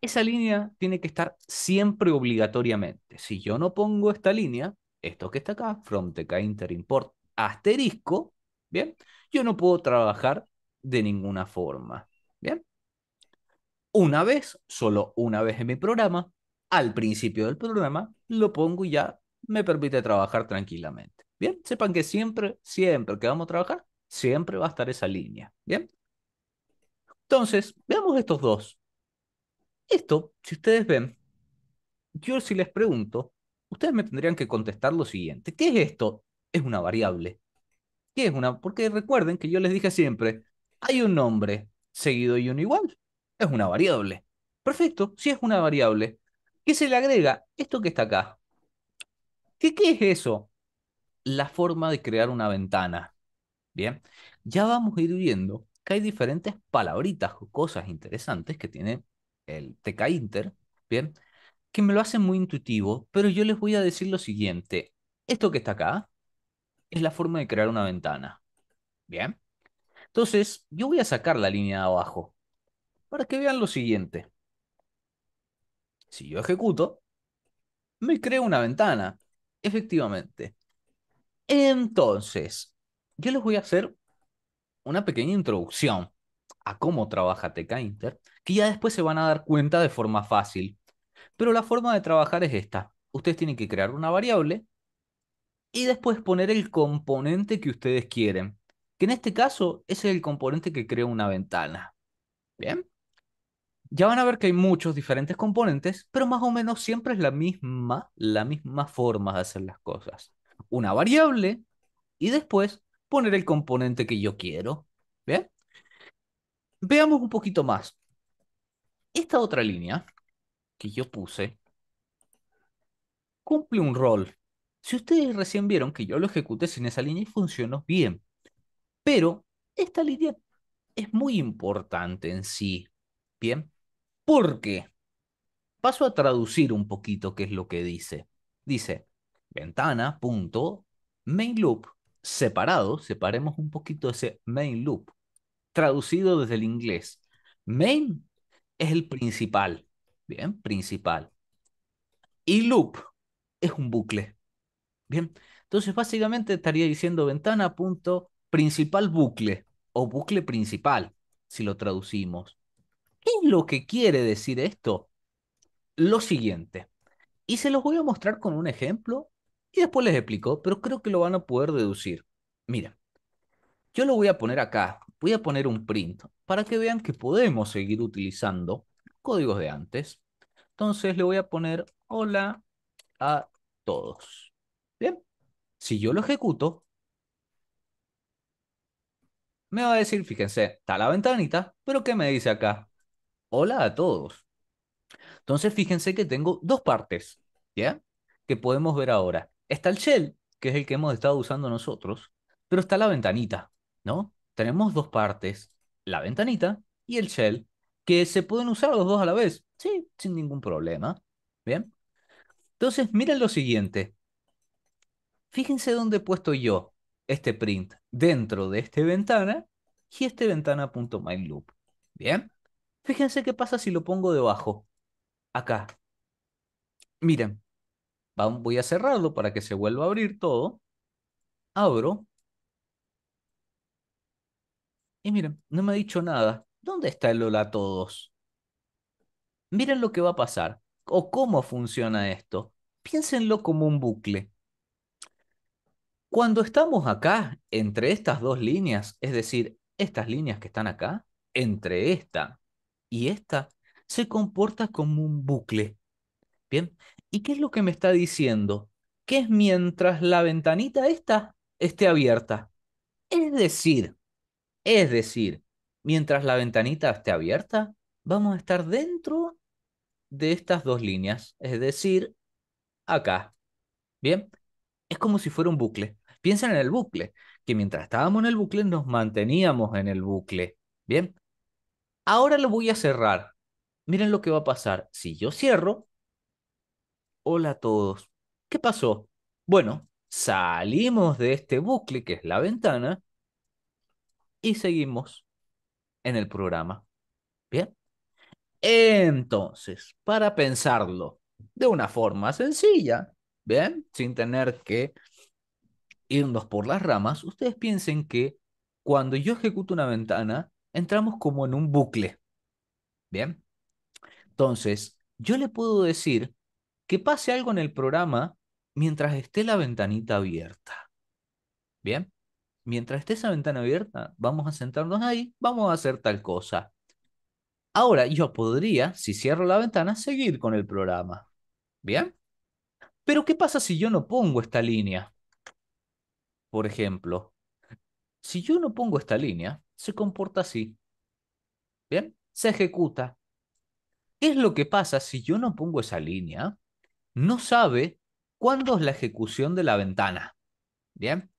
esa línea tiene que estar siempre obligatoriamente. Si yo no pongo esta línea, esto que está acá, from the import asterisco, ¿bien? Yo no puedo trabajar de ninguna forma, ¿bien? Una vez, solo una vez en mi programa, al principio del programa, lo pongo y ya me permite trabajar tranquilamente. Bien, sepan que siempre, siempre que vamos a trabajar, Siempre va a estar esa línea. Bien. Entonces, veamos estos dos. Esto, si ustedes ven, yo si les pregunto, ustedes me tendrían que contestar lo siguiente. ¿Qué es esto? Es una variable. ¿Qué es una? Porque recuerden que yo les dije siempre, hay un nombre seguido y un igual. Es una variable. Perfecto, si es una variable. ¿Qué se le agrega? Esto que está acá. qué es eso? La forma de crear una ventana. Bien, ya vamos a ir viendo que hay diferentes palabritas o cosas interesantes que tiene el TK Inter, bien, que me lo hacen muy intuitivo, pero yo les voy a decir lo siguiente. Esto que está acá es la forma de crear una ventana. Bien. Entonces, yo voy a sacar la línea de abajo para que vean lo siguiente. Si yo ejecuto, me creo una ventana. Efectivamente. Entonces, yo les voy a hacer una pequeña introducción a cómo trabaja TK Inter, que ya después se van a dar cuenta de forma fácil. Pero la forma de trabajar es esta. Ustedes tienen que crear una variable y después poner el componente que ustedes quieren, que en este caso es el componente que crea una ventana. ¿Bien? Ya van a ver que hay muchos diferentes componentes, pero más o menos siempre es la misma, la misma forma de hacer las cosas. Una variable y después poner el componente que yo quiero. ¿Bien? Veamos un poquito más. Esta otra línea que yo puse cumple un rol. Si ustedes recién vieron que yo lo ejecuté sin esa línea y funcionó bien. Pero esta línea es muy importante en sí. Bien. Porque paso a traducir un poquito qué es lo que dice. Dice ventana separado, separemos un poquito ese main loop, traducido desde el inglés. Main es el principal, bien, principal. Y loop es un bucle, bien. Entonces, básicamente estaría diciendo ventana punto principal bucle o bucle principal, si lo traducimos. ¿Qué es lo que quiere decir esto? Lo siguiente. Y se los voy a mostrar con un ejemplo y después les explico, pero creo que lo van a poder deducir. Mira, yo lo voy a poner acá, voy a poner un print para que vean que podemos seguir utilizando códigos de antes. Entonces le voy a poner hola a todos. Bien, si yo lo ejecuto, me va a decir, fíjense, está la ventanita, pero ¿qué me dice acá? Hola a todos. Entonces fíjense que tengo dos partes, ¿ya? Que podemos ver ahora. Está el shell, que es el que hemos estado usando nosotros, pero está la ventanita, ¿no? Tenemos dos partes, la ventanita y el shell, que se pueden usar los dos a la vez, sí, sin ningún problema, ¿bien? Entonces, miren lo siguiente. Fíjense dónde he puesto yo este print dentro de este ventana y este ventana.myloop. Bien. Fíjense qué pasa si lo pongo debajo. Acá. Miren, voy a cerrarlo para que se vuelva a abrir todo. Abro. Y miren, no me ha dicho nada. ¿Dónde está el hola a todos? Miren lo que va a pasar o cómo funciona esto. Piénsenlo como un bucle. Cuando estamos acá, entre estas dos líneas, es decir, estas líneas que están acá, entre esta y esta, se comporta como un bucle. Bien, ¿y qué es lo que me está diciendo? Que es mientras la ventanita esta esté abierta. Es decir, es decir, mientras la ventanita esté abierta, vamos a estar dentro de estas dos líneas, es decir, acá. Bien, es como si fuera un bucle. Piensen en el bucle, que mientras estábamos en el bucle nos manteníamos en el bucle. Bien, ahora lo voy a cerrar. Miren lo que va a pasar. Si yo cierro, hola a todos. ¿Qué pasó? Bueno, salimos de este bucle que es la ventana y seguimos en el programa. Bien. Entonces, para pensarlo de una forma sencilla, bien, sin tener que irnos por las ramas, ustedes piensen que cuando yo ejecuto una ventana, entramos como en un bucle. Bien. Entonces, yo le puedo decir que pase algo en el programa mientras esté la ventanita abierta. ¿Bien? Mientras esté esa ventana abierta, vamos a sentarnos ahí, vamos a hacer tal cosa. Ahora yo podría, si cierro la ventana, seguir con el programa. ¿Bien? Pero ¿qué pasa si yo no pongo esta línea? Por ejemplo, si yo no pongo esta línea, se comporta así. ¿Bien? Se ejecuta. ¿Qué es lo que pasa si yo no pongo esa línea? no sabe cuándo es la ejecución de la ventana. Bien.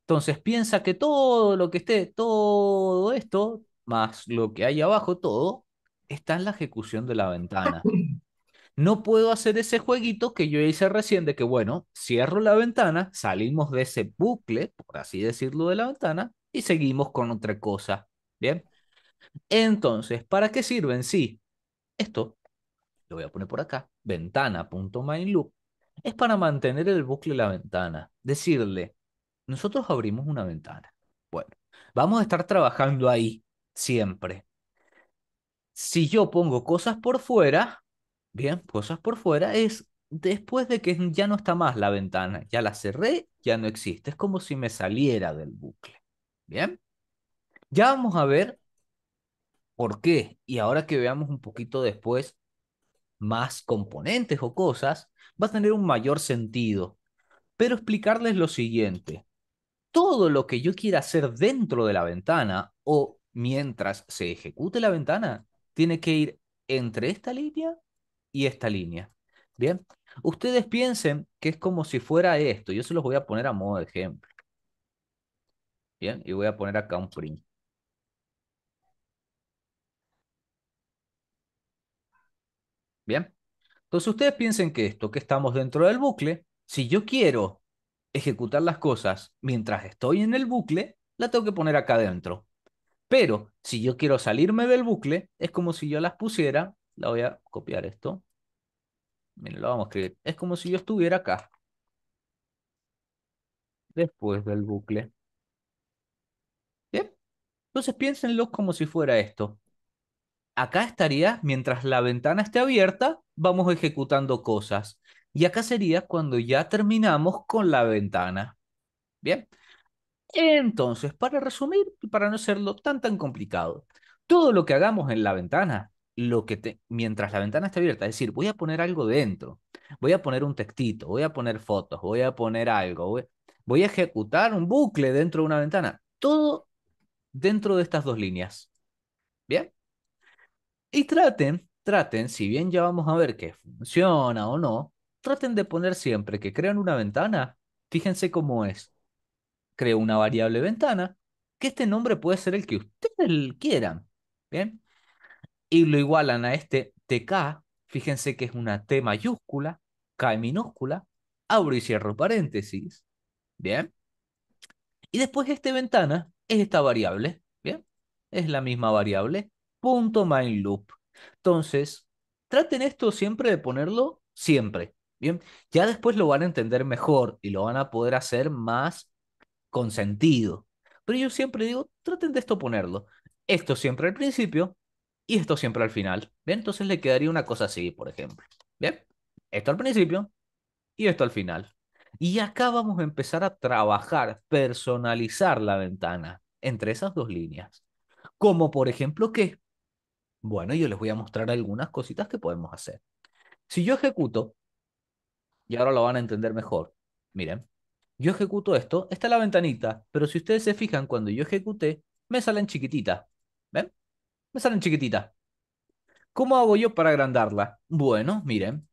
Entonces piensa que todo lo que esté, todo esto, más lo que hay abajo, todo, está en la ejecución de la ventana. No puedo hacer ese jueguito que yo hice recién de que, bueno, cierro la ventana, salimos de ese bucle, por así decirlo, de la ventana, y seguimos con otra cosa. Bien. Entonces, ¿para qué sirven? Sí, esto, lo voy a poner por acá, ventana.mindloop es para mantener el bucle de la ventana. Decirle, nosotros abrimos una ventana. Bueno, vamos a estar trabajando ahí siempre. Si yo pongo cosas por fuera, bien, cosas por fuera es después de que ya no está más la ventana, ya la cerré, ya no existe. Es como si me saliera del bucle. Bien, ya vamos a ver por qué. Y ahora que veamos un poquito después más componentes o cosas, va a tener un mayor sentido. Pero explicarles lo siguiente, todo lo que yo quiera hacer dentro de la ventana o mientras se ejecute la ventana, tiene que ir entre esta línea y esta línea. Bien, ustedes piensen que es como si fuera esto, yo se los voy a poner a modo de ejemplo. Bien, y voy a poner acá un print. Bien. Entonces ustedes piensen que esto, que estamos dentro del bucle, si yo quiero ejecutar las cosas mientras estoy en el bucle, la tengo que poner acá adentro. Pero si yo quiero salirme del bucle, es como si yo las pusiera, la voy a copiar esto. Miren, lo vamos a escribir. Es como si yo estuviera acá. Después del bucle. Bien. Entonces piénsenlo como si fuera esto acá estaría, mientras la ventana esté abierta, vamos ejecutando cosas. Y acá sería cuando ya terminamos con la ventana. Bien. Entonces, para resumir y para no hacerlo tan tan complicado, todo lo que hagamos en la ventana, lo que mientras la ventana esté abierta, es decir, voy a poner algo dentro, voy a poner un textito, voy a poner fotos, voy a poner algo, voy a ejecutar un bucle dentro de una ventana, todo dentro de estas dos líneas. Bien. Y traten, traten, si bien ya vamos a ver que funciona o no, traten de poner siempre que crean una ventana, fíjense cómo es. Creo una variable ventana, que este nombre puede ser el que ustedes quieran, ¿bien? Y lo igualan a este tk, fíjense que es una t mayúscula, k minúscula, abro y cierro paréntesis, ¿bien? Y después esta ventana es esta variable, ¿bien? Es la misma variable, punto mind loop. Entonces, traten esto siempre de ponerlo siempre. Bien, ya después lo van a entender mejor y lo van a poder hacer más con sentido. Pero yo siempre digo, traten de esto ponerlo. Esto siempre al principio y esto siempre al final. Bien, entonces le quedaría una cosa así, por ejemplo. Bien, esto al principio y esto al final. Y acá vamos a empezar a trabajar, personalizar la ventana entre esas dos líneas. Como por ejemplo que bueno, yo les voy a mostrar algunas cositas que podemos hacer. Si yo ejecuto, y ahora lo van a entender mejor, miren, yo ejecuto esto, está la ventanita, pero si ustedes se fijan, cuando yo ejecuté, me salen chiquititas. ¿Ven? Me salen chiquititas. ¿Cómo hago yo para agrandarla? Bueno, miren,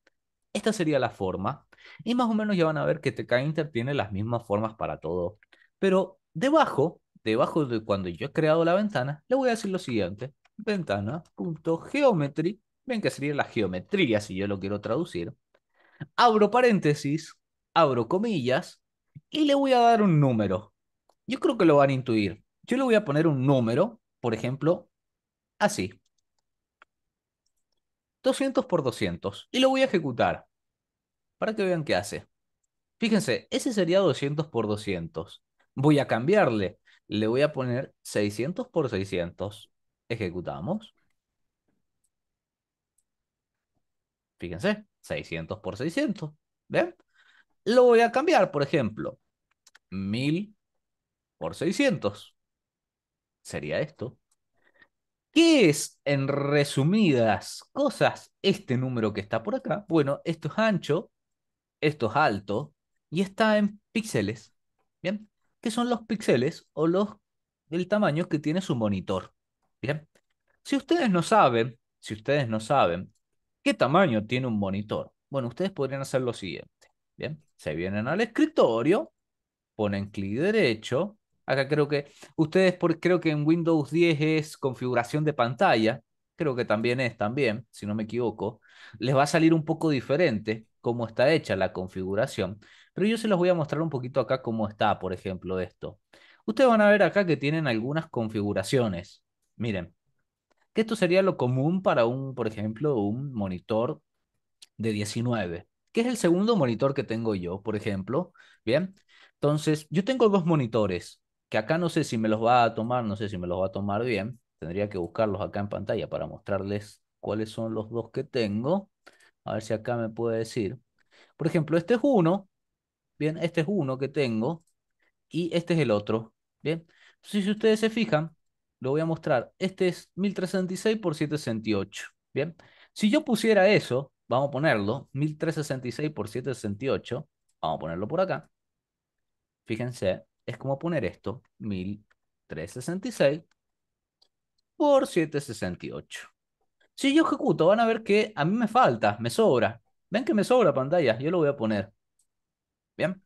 esta sería la forma. Y más o menos ya van a ver que Inter tiene las mismas formas para todo. Pero debajo, debajo de cuando yo he creado la ventana, le voy a decir lo siguiente ventana.geometry, ven que sería la geometría si yo lo quiero traducir, abro paréntesis, abro comillas y le voy a dar un número. Yo creo que lo van a intuir. Yo le voy a poner un número, por ejemplo, así. 200 por 200 y lo voy a ejecutar para que vean qué hace. Fíjense, ese sería 200 por 200. Voy a cambiarle, le voy a poner 600 por 600 Ejecutamos. Fíjense, 600 por 600. ¿Ven? Lo voy a cambiar, por ejemplo, 1000 por 600. Sería esto. ¿Qué es, en resumidas cosas, este número que está por acá? Bueno, esto es ancho, esto es alto y está en píxeles. ¿Bien? ¿Qué son los píxeles o los, del tamaño que tiene su monitor? Si ustedes no saben, si ustedes no saben qué tamaño tiene un monitor, bueno, ustedes podrían hacer lo siguiente. Bien. Se vienen al escritorio, ponen clic derecho. Acá creo que ustedes, creo que en Windows 10 es configuración de pantalla. Creo que también es, también, si no me equivoco. Les va a salir un poco diferente cómo está hecha la configuración. Pero yo se los voy a mostrar un poquito acá cómo está, por ejemplo, esto. Ustedes van a ver acá que tienen algunas configuraciones. Miren, que esto sería lo común para un, por ejemplo, un monitor de 19, que es el segundo monitor que tengo yo, por ejemplo. Bien, entonces yo tengo dos monitores, que acá no sé si me los va a tomar, no sé si me los va a tomar bien. Tendría que buscarlos acá en pantalla para mostrarles cuáles son los dos que tengo. A ver si acá me puede decir. Por ejemplo, este es uno. Bien, este es uno que tengo. Y este es el otro. Bien. Entonces, si ustedes se fijan, lo voy a mostrar. Este es 1366 por 768. Bien, si yo pusiera eso, vamos a ponerlo, 1366 por 768, vamos a ponerlo por acá. Fíjense, es como poner esto, 1366 por 768. Si yo ejecuto, van a ver que a mí me falta, me sobra. Ven que me sobra pantalla, yo lo voy a poner. ¿Bien?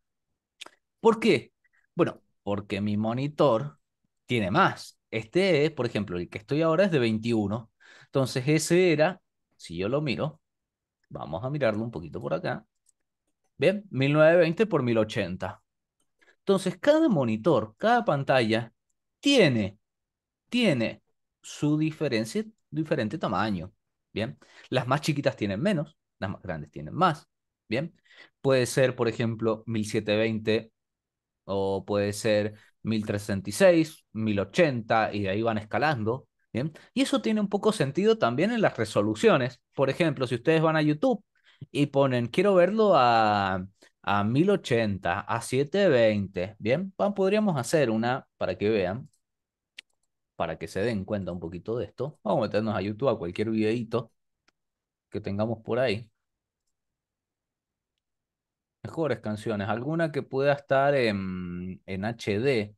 ¿Por qué? Bueno, porque mi monitor tiene más. Este, es, por ejemplo, el que estoy ahora es de 21. Entonces ese era, si yo lo miro, vamos a mirarlo un poquito por acá. Bien, 1920 por 1080. Entonces cada monitor, cada pantalla tiene, tiene su diferencia, diferente tamaño. Bien, las más chiquitas tienen menos, las más grandes tienen más. Bien, puede ser, por ejemplo, 1720 o puede ser 1036, 1080 y de ahí van escalando. ¿bien? Y eso tiene un poco sentido también en las resoluciones. Por ejemplo, si ustedes van a YouTube y ponen quiero verlo a, a 1080, a 720, ¿bien? podríamos hacer una para que vean, para que se den cuenta un poquito de esto. Vamos a meternos a YouTube a cualquier videito que tengamos por ahí mejores canciones, alguna que pueda estar en, HD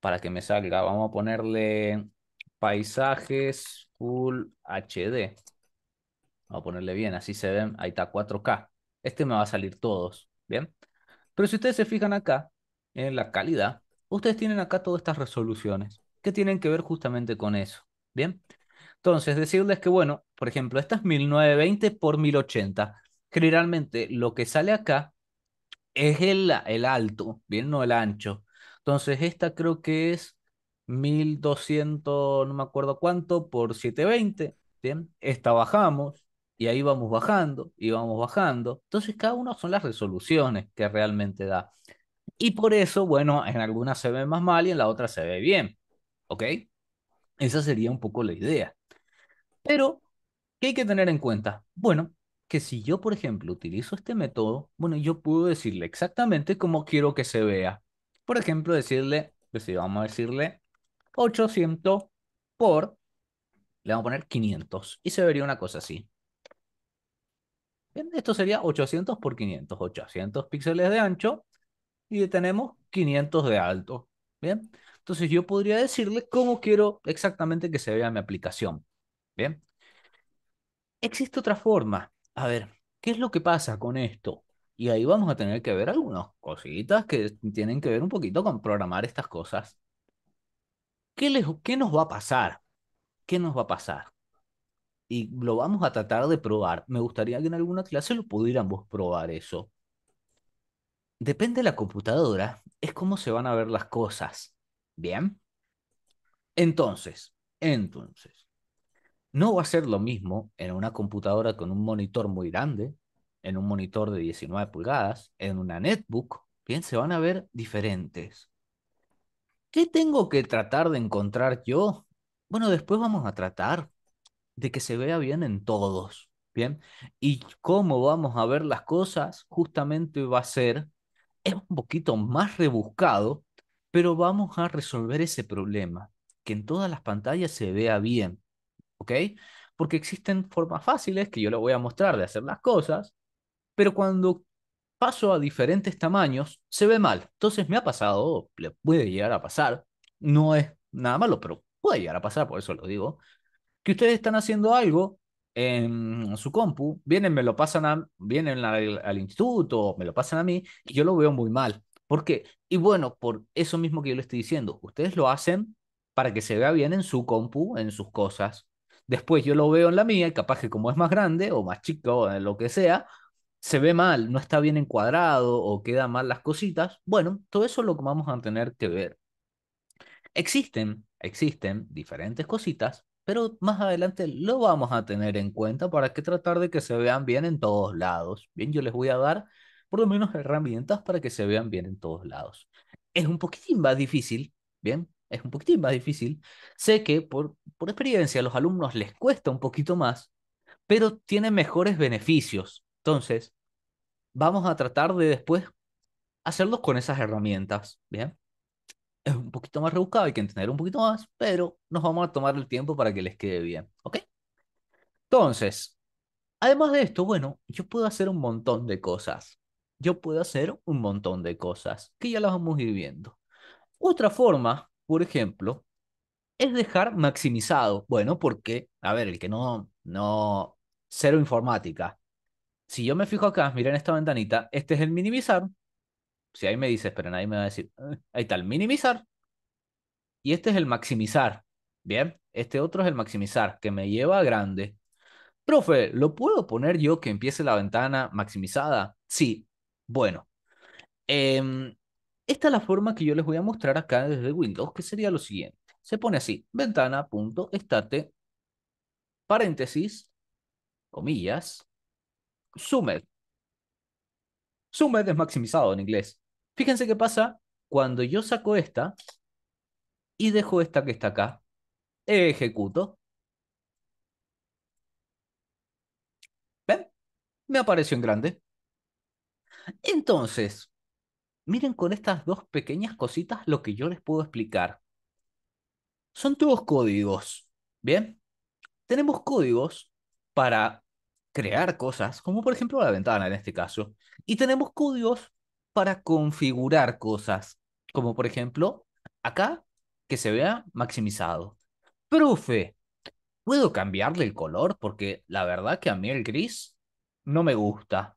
para que me salga. Vamos a ponerle paisajes full HD. Vamos a ponerle bien, así se ven. Ahí está 4K. Este me va a salir todos, ¿bien? Pero si ustedes se fijan acá, en la calidad, ustedes tienen acá todas estas resoluciones que tienen que ver justamente con eso, ¿bien? Entonces, decirles que, bueno, por ejemplo, esta es 1920 por 1080 generalmente lo que sale acá es el, el alto, bien, no el ancho. Entonces, esta creo que es 1200, no me acuerdo cuánto, por 720, bien. Esta bajamos y ahí vamos bajando y vamos bajando. Entonces, cada una son las resoluciones que realmente da. Y por eso, bueno, en algunas se ve más mal y en la otra se ve bien. ¿Ok? Esa sería un poco la idea. Pero, ¿qué hay que tener en cuenta? Bueno, que si yo, por ejemplo, utilizo este método, bueno, yo puedo decirle exactamente cómo quiero que se vea. Por ejemplo, decirle, si vamos a decirle 800 por, le vamos a poner 500 y se vería una cosa así. Bien, esto sería 800 por 500, 800 píxeles de ancho y tenemos 500 de alto. Bien, entonces yo podría decirle cómo quiero exactamente que se vea mi aplicación. Bien, existe otra forma a ver, ¿qué es lo que pasa con esto? Y ahí vamos a tener que ver algunas cositas que tienen que ver un poquito con programar estas cosas. ¿Qué, les, nos va a pasar? ¿Qué nos va a pasar? Y lo vamos a tratar de probar. Me gustaría que en alguna clase lo pudiéramos probar eso. Depende de la computadora, es cómo se van a ver las cosas. ¿Bien? Entonces, entonces, no va a ser lo mismo en una computadora con un monitor muy grande, en un monitor de 19 pulgadas, en una netbook. Bien, se van a ver diferentes. ¿Qué tengo que tratar de encontrar yo? Bueno, después vamos a tratar de que se vea bien en todos. Bien, y cómo vamos a ver las cosas justamente va a ser es un poquito más rebuscado, pero vamos a resolver ese problema, que en todas las pantallas se vea bien. ¿ok? Porque existen formas fáciles que yo les voy a mostrar de hacer las cosas, pero cuando paso a diferentes tamaños se ve mal. Entonces me ha pasado, le puede llegar a pasar, no es nada malo, pero puede llegar a pasar, por eso lo digo, que ustedes están haciendo algo en su compu, vienen, me lo pasan vienen al, al instituto, me lo pasan a mí, y yo lo veo muy mal. ¿Por Y bueno, por eso mismo que yo le estoy diciendo, ustedes lo hacen para que se vea bien en su compu, en sus cosas, Después yo lo veo en la mía y capaz que como es más grande o más chico o lo que sea, se ve mal, no está bien encuadrado o quedan mal las cositas. Bueno, todo eso es lo que vamos a tener que ver. Existen, existen diferentes cositas, pero más adelante lo vamos a tener en cuenta para que tratar de que se vean bien en todos lados. Bien, yo les voy a dar por lo menos herramientas para que se vean bien en todos lados. Es un poquitín más difícil, bien, es un poquitín más difícil. Sé que por, por experiencia a los alumnos les cuesta un poquito más, pero tienen mejores beneficios. Entonces, vamos a tratar de después hacerlos con esas herramientas, ¿bien? Es un poquito más rebuscado, hay que entender un poquito más, pero nos vamos a tomar el tiempo para que les quede bien, Entonces, además de esto, bueno, yo puedo hacer un montón de cosas. Yo puedo hacer un montón de cosas que ya las vamos a ir viendo. Otra forma por ejemplo, es dejar maximizado. Bueno, porque, a ver, el que no, no, cero informática. Si yo me fijo acá, miren esta ventanita, este es el minimizar. Si ahí me dices, pero nadie me va a decir, ah, ahí está el minimizar. Y este es el maximizar. Bien, este otro es el maximizar, que me lleva a grande. Profe, ¿lo puedo poner yo que empiece la ventana maximizada? Sí, bueno. Eh, esta es la forma que yo les voy a mostrar acá desde Windows, que sería lo siguiente. Se pone así, ventana.state, paréntesis, comillas, sumed. Sumed es maximizado en inglés. Fíjense qué pasa cuando yo saco esta y dejo esta que está acá, ejecuto. ¿Ven? Me apareció en grande. Entonces, Miren con estas dos pequeñas cositas lo que yo les puedo explicar. Son todos códigos, ¿bien? Tenemos códigos para crear cosas, como por ejemplo la ventana en este caso, y tenemos códigos para configurar cosas, como por ejemplo acá, que se vea maximizado. Profe, ¿puedo cambiarle el color? Porque la verdad que a mí el gris no me gusta.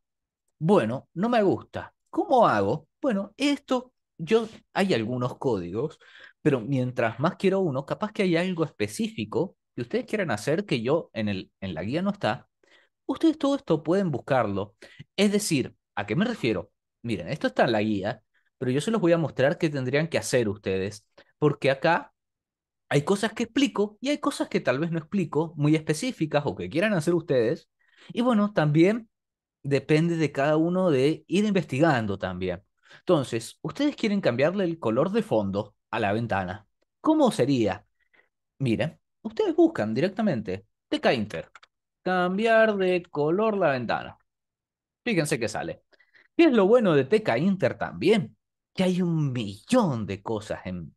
Bueno, no me gusta. ¿Cómo hago bueno, esto, yo, hay algunos códigos, pero mientras más quiero uno, capaz que hay algo específico que ustedes quieran hacer que yo en, el, en la guía no está. Ustedes todo esto pueden buscarlo. Es decir, ¿a qué me refiero? Miren, esto está en la guía, pero yo se los voy a mostrar qué tendrían que hacer ustedes, porque acá hay cosas que explico y hay cosas que tal vez no explico, muy específicas o que quieran hacer ustedes. Y bueno, también depende de cada uno de ir investigando también. Entonces, ustedes quieren cambiarle el color de fondo a la ventana. ¿Cómo sería? Miren, ustedes buscan directamente Inter. Cambiar de color la ventana. Fíjense qué sale. ¿Qué es lo bueno de Inter también? Que hay un millón de cosas en,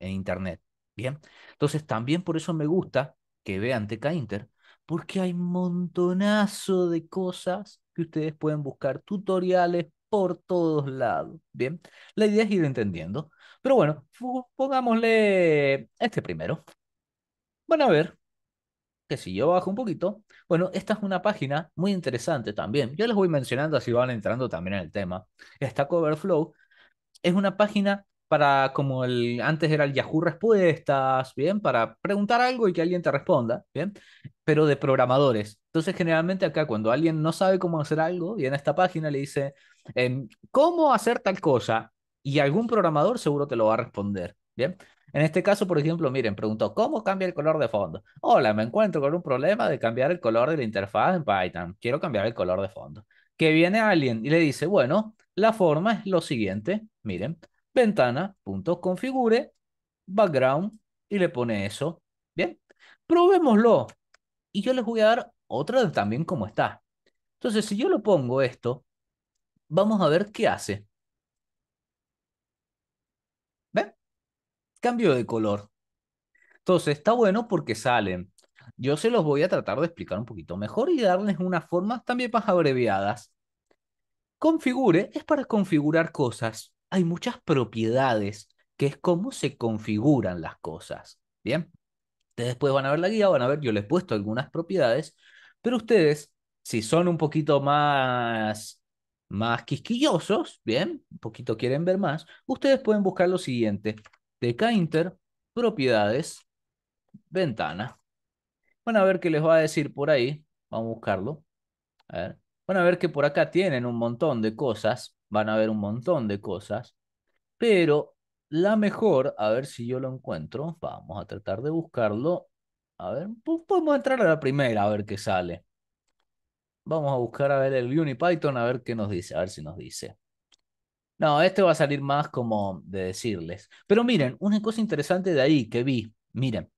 Internet. Bien, entonces también por eso me gusta que vean Inter, porque hay montonazo de cosas que ustedes pueden buscar, tutoriales, por todos lados. Bien, la idea es ir entendiendo. Pero bueno, pongámosle este primero. Bueno a ver que si yo bajo un poquito, bueno, esta es una página muy interesante también. Yo les voy mencionando así van entrando también en el tema. Esta Coverflow es una página para como el antes era el Yahoo respuestas, bien, para preguntar algo y que alguien te responda, bien, pero de programadores. Entonces, generalmente acá cuando alguien no sabe cómo hacer algo, y en esta página le dice, ¿cómo hacer tal cosa? Y algún programador seguro te lo va a responder, ¿bien? En este caso, por ejemplo, miren, preguntó, ¿cómo cambia el color de fondo? Hola, me encuentro con un problema de cambiar el color de la interfaz en Python. Quiero cambiar el color de fondo. Que viene alguien y le dice, bueno, la forma es lo siguiente, miren, ventana.configure, background, y le pone eso. Bien, probémoslo. Y yo les voy a dar otra también como está. Entonces, si yo lo pongo esto, Vamos a ver qué hace. ¿Ven? Cambio de color. Entonces, está bueno porque salen. Yo se los voy a tratar de explicar un poquito mejor y darles unas formas también más abreviadas. Configure es para configurar cosas. Hay muchas propiedades, que es cómo se configuran las cosas. Bien. Ustedes después van a ver la guía, van a ver, yo les he puesto algunas propiedades, pero ustedes, si son un poquito más más quisquillosos, bien, un poquito quieren ver más, ustedes pueden buscar lo siguiente, Decainter, propiedades, ventana. Van a ver qué les va a decir por ahí, vamos a buscarlo. Van a ver que por acá tienen un montón de cosas, van a ver un montón de cosas, pero la mejor, a ver si yo lo encuentro, vamos a tratar de buscarlo. A ver, podemos entrar a la primera a ver qué sale. Vamos a buscar a ver el UniPython a ver qué nos dice, a ver si nos dice. No, este va a salir más como de decirles. Pero miren, una cosa interesante de ahí que vi, miren,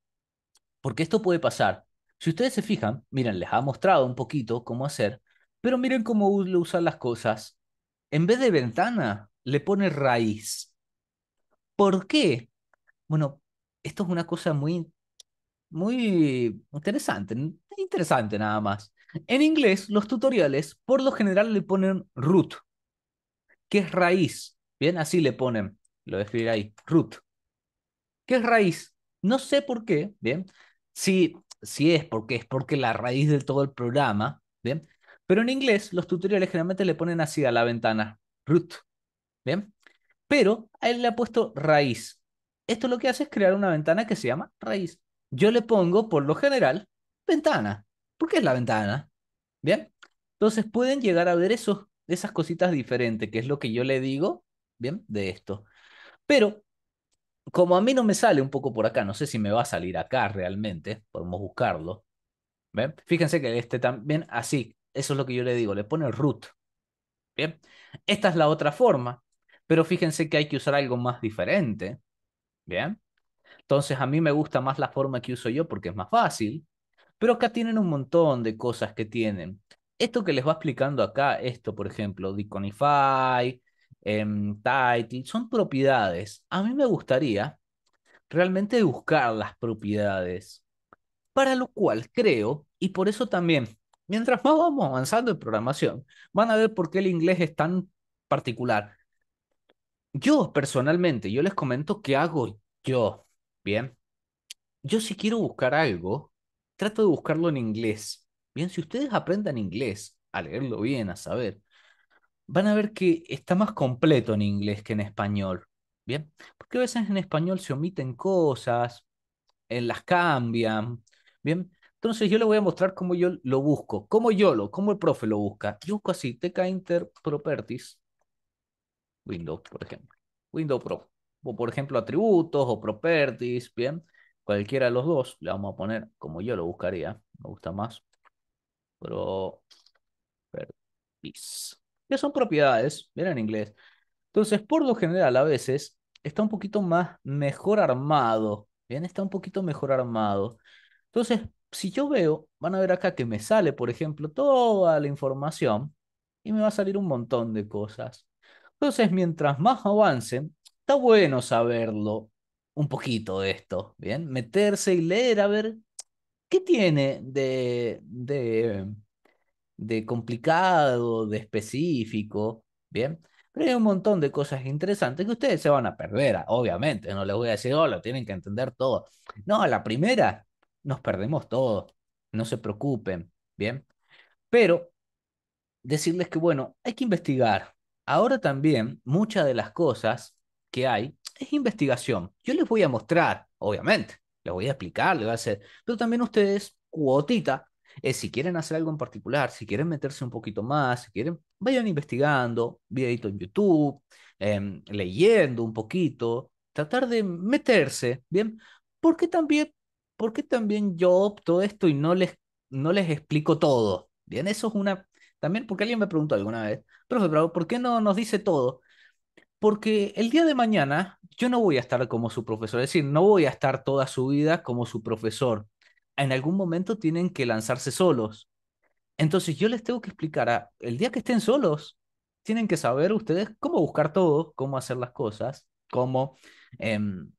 porque esto puede pasar. Si ustedes se fijan, miren, les ha mostrado un poquito cómo hacer, pero miren cómo usan las cosas. En vez de ventana, le pone raíz. ¿Por qué? Bueno, esto es una cosa muy, muy interesante, interesante nada más. En inglés, los tutoriales por lo general le ponen root, que es raíz. Bien, así le ponen, lo voy a escribir ahí, root, que es raíz. No sé por qué, bien, si, si es porque es porque la raíz de todo el programa, bien, pero en inglés los tutoriales generalmente le ponen así a la ventana, root, bien, pero a él le ha puesto raíz. Esto lo que hace es crear una ventana que se llama raíz. Yo le pongo, por lo general, ventana porque es la ventana. ¿Bien? Entonces pueden llegar a ver esos, esas cositas diferentes, que es lo que yo le digo, ¿bien? De esto. Pero como a mí no me sale un poco por acá, no sé si me va a salir acá realmente, podemos buscarlo. ¿Bien? Fíjense que este también, así, eso es lo que yo le digo, le pone root. ¿Bien? Esta es la otra forma, pero fíjense que hay que usar algo más diferente. ¿Bien? Entonces a mí me gusta más la forma que uso yo porque es más fácil. Pero acá tienen un montón de cosas que tienen. Esto que les va explicando acá, esto por ejemplo, Deconify, em, Title, son propiedades. A mí me gustaría realmente buscar las propiedades. Para lo cual creo, y por eso también, mientras más vamos avanzando en programación, van a ver por qué el inglés es tan particular. Yo personalmente, yo les comento qué hago yo. Bien, yo si quiero buscar algo, Trato de buscarlo en inglés. Bien, si ustedes aprendan inglés, a leerlo bien, a saber, van a ver que está más completo en inglés que en español. Bien, porque a veces en español se omiten cosas, en las cambian. Bien, entonces yo les voy a mostrar cómo yo lo busco, cómo yo lo, cómo el profe lo busca. Yo busco así, TK Inter Properties, Windows, por ejemplo. Windows Pro. O por ejemplo, atributos o properties, bien. Cualquiera de los dos, le vamos a poner como yo lo buscaría, me gusta más, properties, que son propiedades, mira en inglés. Entonces, por lo general, a veces está un poquito más mejor armado, bien, está un poquito mejor armado. Entonces, si yo veo, van a ver acá que me sale, por ejemplo, toda la información y me va a salir un montón de cosas. Entonces, mientras más avancen, está bueno saberlo, un poquito de esto, ¿bien? Meterse y leer a ver qué tiene de, de, complicado, de específico, ¿bien? Pero hay un montón de cosas interesantes que ustedes se van a perder, ah, obviamente. No les voy a decir, oh, lo tienen que entender todo. No, a la primera nos perdemos todo. No se preocupen, ¿bien? Pero decirles que, bueno, hay que investigar. Ahora también muchas de las cosas que hay es investigación. Yo les voy a mostrar, obviamente, les voy a explicar, les voy a hacer, pero también ustedes, cuotita, eh, si quieren hacer algo en particular, si quieren meterse un poquito más, si quieren, vayan investigando, videito en YouTube, em, leyendo un poquito, tratar de meterse, ¿bien? Porque también, porque también yo opto esto y no les, no les explico todo, ¿bien? Eso es una, también porque alguien me preguntó alguna vez, profe, ¿por qué no nos dice todo? porque el día de mañana yo no voy a estar como su profesor, es decir, no voy a estar toda su vida como su profesor. En algún momento tienen que lanzarse solos. Entonces yo les tengo que explicar, ah, el día que estén solos, tienen que saber ustedes cómo buscar todo, cómo hacer las cosas, cómo... Em,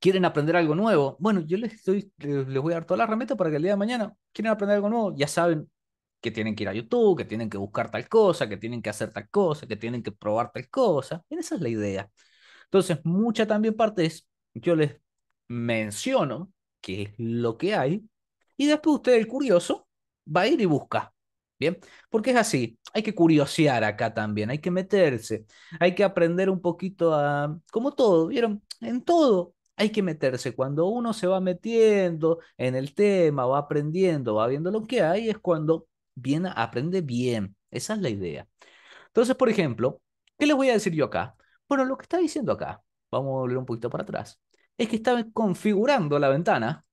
quieren aprender algo nuevo. Bueno, yo les, estoy, les voy a dar toda las herramientas para que el día de mañana quieren aprender algo nuevo, ya saben que tienen que ir a YouTube, que tienen que buscar tal cosa, que tienen que hacer tal cosa, que tienen que probar tal cosa. Y esa es la idea. Entonces, mucha también parte es, yo les menciono qué es lo que hay y después usted, el curioso, va a ir y busca. Bien, porque es así, hay que curiosear acá también, hay que meterse, hay que aprender un poquito a, como todo, ¿vieron? En todo hay que meterse. Cuando uno se va metiendo en el tema, va aprendiendo, va viendo lo que hay, es cuando bien, aprende bien. Esa es la idea. Entonces, por ejemplo, ¿qué les voy a decir yo acá? Bueno, lo que está diciendo acá, vamos a volver un poquito para atrás, es que está configurando la ventana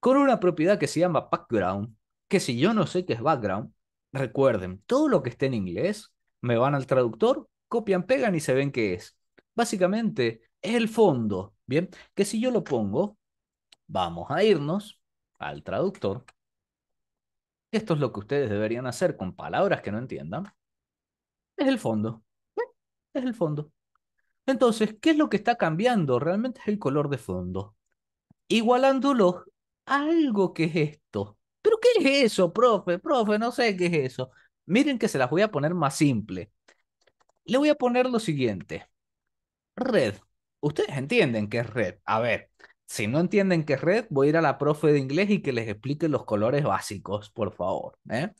con una propiedad que se llama background, que si yo no sé qué es background, recuerden, todo lo que esté en inglés, me van al traductor, copian, pegan y se ven qué es. Básicamente, es el fondo, ¿bien? Que si yo lo pongo, vamos a irnos al traductor esto es lo que ustedes deberían hacer con palabras que no entiendan. Es el fondo. Es el fondo. Entonces, ¿qué es lo que está cambiando? Realmente es el color de fondo. Igualándolo a algo que es esto. ¿Pero qué es eso, profe? Profe, no sé qué es eso. Miren que se las voy a poner más simple. Le voy a poner lo siguiente. Red. Ustedes entienden que es red. A ver, si no entienden qué es red, voy a ir a la profe de inglés y que les explique los colores básicos, por favor. ¿eh?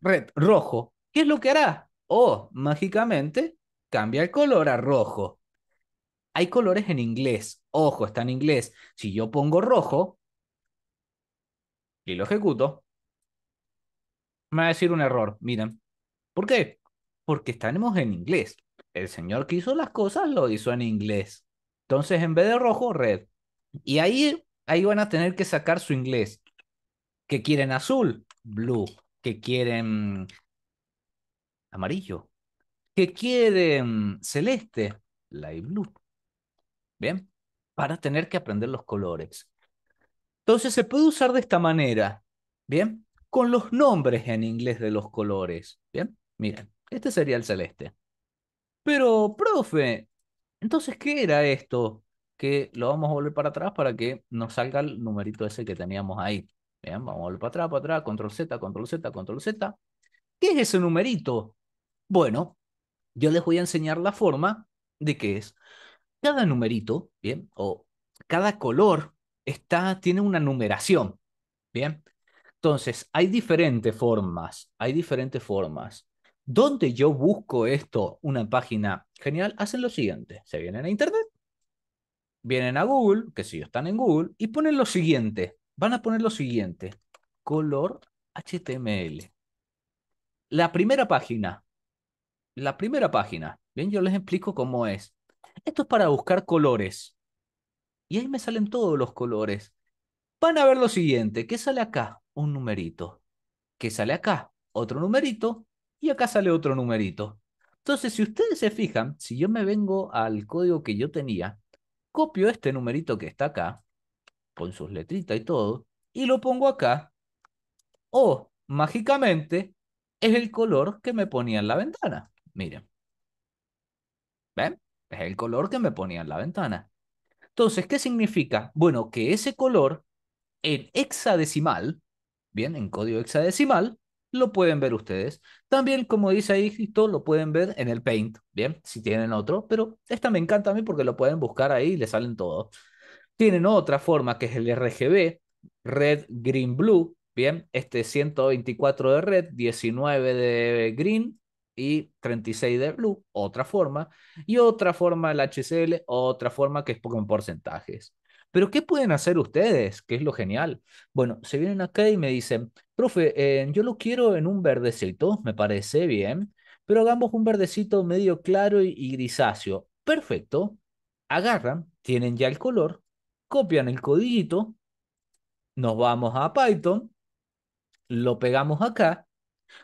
Red, rojo, ¿qué es lo que hará? oh, mágicamente, cambia el color a rojo. Hay colores en inglés, ojo, está en inglés. Si yo pongo rojo y lo ejecuto, me va a decir un error, miren. ¿Por qué? Porque estamos en inglés. El señor que hizo las cosas lo hizo en inglés. Entonces, en vez de rojo, red. Y ahí, ahí van a tener que sacar su inglés. Que quieren azul, blue. Que quieren amarillo. Que quieren celeste, light blue. Bien, para tener que aprender los colores. Entonces se puede usar de esta manera. Bien, con los nombres en inglés de los colores. Bien, miren, este sería el celeste. Pero, profe, entonces, ¿qué era esto? que lo vamos a volver para atrás para que nos salga el numerito ese que teníamos ahí. Bien, vamos a volver para atrás, para atrás, control Z, control Z, control Z. ¿Qué es ese numerito? Bueno, yo les voy a enseñar la forma de qué es. Cada numerito, bien, o cada color está, tiene una numeración, bien. Entonces, hay diferentes formas, hay diferentes formas. Donde yo busco esto? Una página genial. Hacen lo siguiente. Se vienen a internet, vienen a Google, que si están en Google, y ponen lo siguiente. Van a poner lo siguiente. Color HTML. La primera página. La primera página. Bien, yo les explico cómo es. Esto es para buscar colores. Y ahí me salen todos los colores. Van a ver lo siguiente. ¿Qué sale acá? Un numerito. ¿Qué sale acá? Otro numerito. Y acá sale otro numerito. Entonces, si ustedes se fijan, si yo me vengo al código que yo tenía, copio este numerito que está acá, con sus letritas y todo, y lo pongo acá, o mágicamente es el color que me ponía en la ventana. Miren. ¿Ven? Es el color que me ponía en la ventana. Entonces, ¿qué significa? Bueno, que ese color en hexadecimal, bien, en código hexadecimal, lo pueden ver ustedes. También, como dice ahí lo pueden ver en el Paint, ¿bien? Si tienen otro, pero esta me encanta a mí porque lo pueden buscar ahí y le salen todo. Tienen otra forma que es el RGB, Red, Green, Blue, ¿bien? Este 124 de Red, 19 de Green y 36 de Blue, otra forma. Y otra forma el HCL, otra forma que es en porcentajes. Pero ¿qué pueden hacer ustedes? ¿Qué es lo genial. Bueno, se vienen acá y me dicen, profe, eh, yo lo quiero en un verdecito, me parece bien, pero hagamos un verdecito medio claro y, grisáceo. Perfecto. Agarran, tienen ya el color, copian el codiguito, nos vamos a Python, lo pegamos acá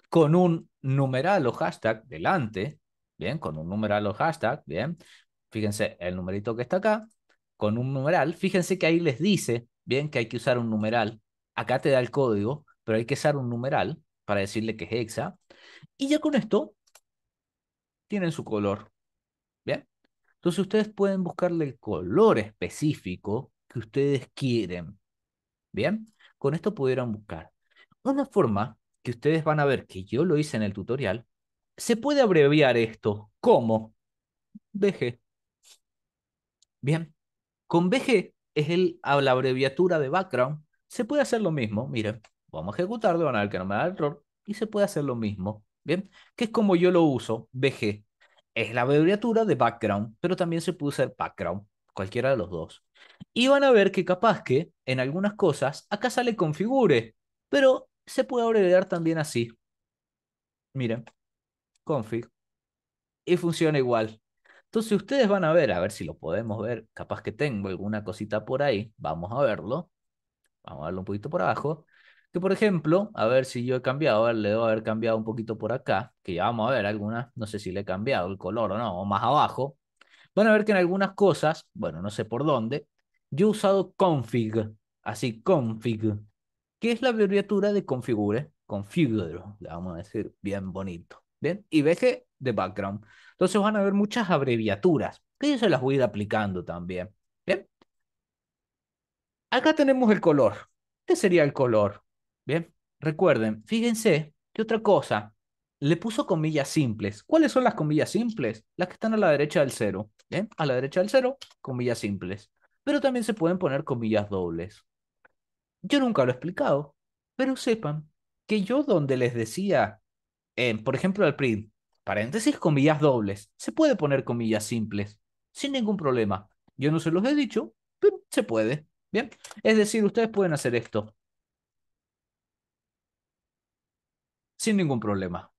con un numeral o hashtag delante, bien, con un numeral o hashtag, bien, fíjense el numerito que está acá, con un numeral, fíjense que ahí les dice, bien, que hay que usar un numeral. Acá te da el código, pero hay que usar un numeral para decirle que es hexa. Y ya con esto, tienen su color. Bien. Entonces ustedes pueden buscarle el color específico que ustedes quieren. Bien. Con esto pudieron buscar. Una forma que ustedes van a ver que yo lo hice en el tutorial, se puede abreviar esto como deje Bien, con BG es el, la abreviatura de background. Se puede hacer lo mismo. Miren, vamos a ejecutarlo, van a ver que no me da error. Y se puede hacer lo mismo. Bien, que es como yo lo uso, BG. Es la abreviatura de background, pero también se puede usar background, cualquiera de los dos. Y van a ver que capaz que en algunas cosas acá sale configure, pero se puede abreviar también así. Miren, config. Y funciona igual. Entonces ustedes van a ver, a ver si lo podemos ver, capaz que tengo alguna cosita por ahí, vamos a verlo, vamos a verlo un poquito por abajo, que por ejemplo, a ver si yo he cambiado, a ver, le debo haber cambiado un poquito por acá, que ya vamos a ver algunas, no sé si le he cambiado el color o no, o más abajo, van a ver que en algunas cosas, bueno, no sé por dónde, yo he usado config, así config, que es la abreviatura de configure, configure, le vamos a decir bien bonito, ¿bien? Y ve que de background. Entonces van a ver muchas abreviaturas, que yo se las voy a ir aplicando también. Bien. Acá tenemos el color. ¿Qué sería el color? Bien. Recuerden, fíjense que otra cosa, le puso comillas simples. ¿Cuáles son las comillas simples? Las que están a la derecha del cero. ¿Bien? A la derecha del cero, comillas simples. Pero también se pueden poner comillas dobles. Yo nunca lo he explicado, pero sepan que yo donde les decía, eh, por ejemplo, al print, paréntesis, comillas dobles. Se puede poner comillas simples, sin ningún problema. Yo no se los he dicho, pero se puede. Bien, es decir, ustedes pueden hacer esto. Sin ningún problema.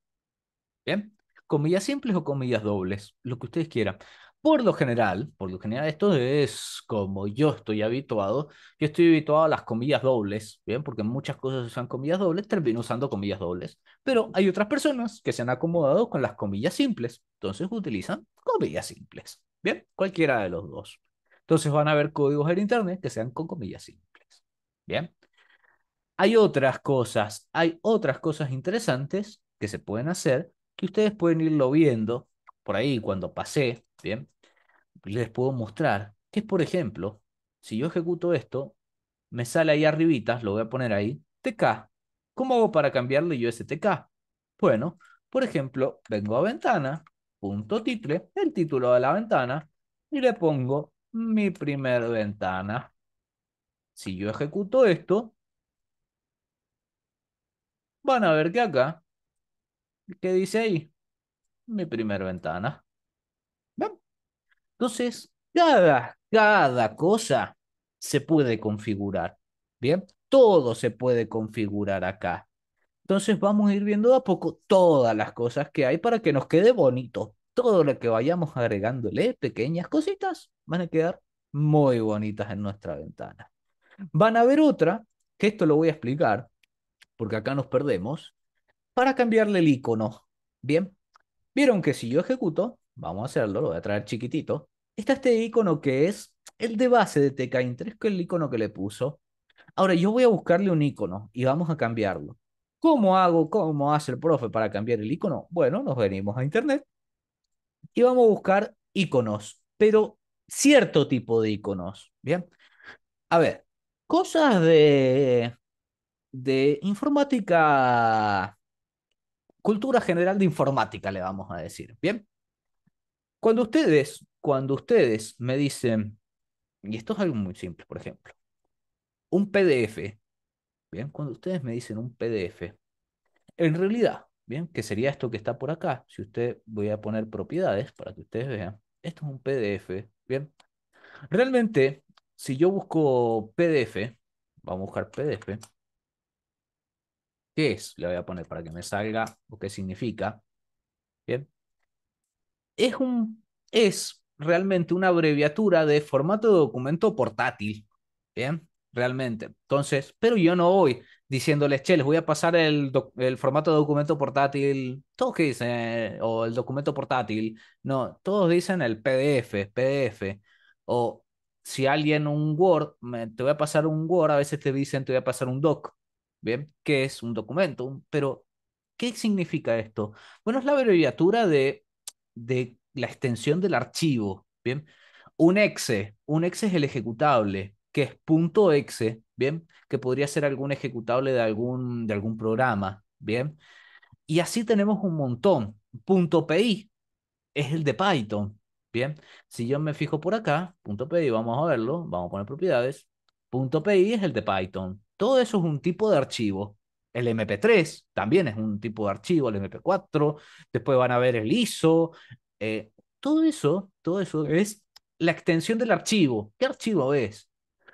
Bien, comillas simples o comillas dobles, lo que ustedes quieran. Por lo general, por lo general, esto es como yo estoy habituado. Yo estoy habituado a las comillas dobles, ¿bien? Porque muchas cosas usan comillas dobles, termino usando comillas dobles. Pero hay otras personas que se han acomodado con las comillas simples, entonces utilizan comillas simples, ¿bien? Cualquiera de los dos. Entonces van a haber códigos en Internet que sean con comillas simples, ¿bien? Hay otras cosas, hay otras cosas interesantes que se pueden hacer que ustedes pueden irlo viendo por ahí cuando pasé, ¿bien? Les puedo mostrar que es, por ejemplo, si yo ejecuto esto, me sale ahí arribitas lo voy a poner ahí, TK. ¿Cómo hago para cambiarle yo ese TK? Bueno, por ejemplo, vengo a ventana, punto el título de la ventana, y le pongo mi primer ventana. Si yo ejecuto esto, van a ver que acá, ¿qué dice ahí? mi primera ventana. Entonces, cada, cada cosa se puede configurar. Bien, todo se puede configurar acá. Entonces vamos a ir viendo a poco todas las cosas que hay para que nos quede bonito. Todo lo que vayamos agregándole, pequeñas cositas, van a quedar muy bonitas en nuestra ventana. Van a ver otra, que esto lo voy a explicar, porque acá nos perdemos, para cambiarle el icono. Bien, Vieron que si yo ejecuto, vamos a hacerlo, lo voy a traer chiquitito, está este icono que es el de base de TK3, que es el icono que le puso. Ahora yo voy a buscarle un icono y vamos a cambiarlo. ¿Cómo hago? ¿Cómo hace el profe para cambiar el icono? Bueno, nos venimos a internet y vamos a buscar iconos, pero cierto tipo de iconos. Bien. A ver, cosas de, de informática cultura general de informática, le vamos a decir. Bien. Cuando ustedes, cuando ustedes me dicen, y esto es algo muy simple, por ejemplo, un PDF, bien, cuando ustedes me dicen un PDF, en realidad, bien, que sería esto que está por acá, si usted, voy a poner propiedades para que ustedes vean, esto es un PDF, bien. Realmente, si yo busco PDF, vamos a buscar PDF, qué es, le voy a poner para que me salga, o qué significa. Bien. Es, un, es realmente una abreviatura de formato de documento portátil. Bien, realmente. Entonces, pero yo no voy diciéndoles, che, les voy a pasar el, formato de documento portátil. Todos que dicen, o el documento portátil. No, todos dicen el PDF, PDF. O si alguien un Word, te voy a pasar un Word, a veces te dicen, te voy a pasar un doc. ¿bien? ¿Qué es un documento? Pero, ¿qué significa esto? Bueno, es la abreviatura de, de la extensión del archivo, ¿bien? Un exe, un exe es el ejecutable, que es punto .exe, ¿bien? Que podría ser algún ejecutable de algún, de algún programa, ¿bien? Y así tenemos un montón. Punto .pi es el de Python, ¿bien? Si yo me fijo por acá, punto .pi, vamos a verlo, vamos a poner propiedades. Punto .pi es el de Python, todo eso es un tipo de archivo. El MP3 también es un tipo de archivo, el MP4, después van a ver el ISO. Eh, todo eso, todo eso es la extensión del archivo. ¿Qué archivo es?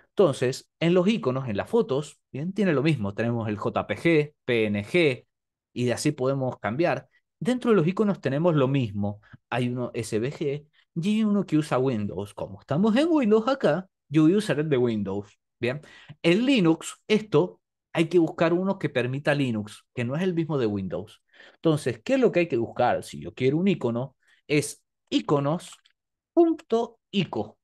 Entonces, en los iconos, en las fotos, bien, tiene lo mismo. Tenemos el JPG, PNG, y de así podemos cambiar. Dentro de los iconos tenemos lo mismo. Hay uno SVG y uno que usa Windows. Como estamos en Windows acá, yo voy a usar el de Windows. Bien, en Linux, esto hay que buscar uno que permita Linux, que no es el mismo de Windows. Entonces, ¿qué es lo que hay que buscar? Si yo quiero un icono, es iconos.ico,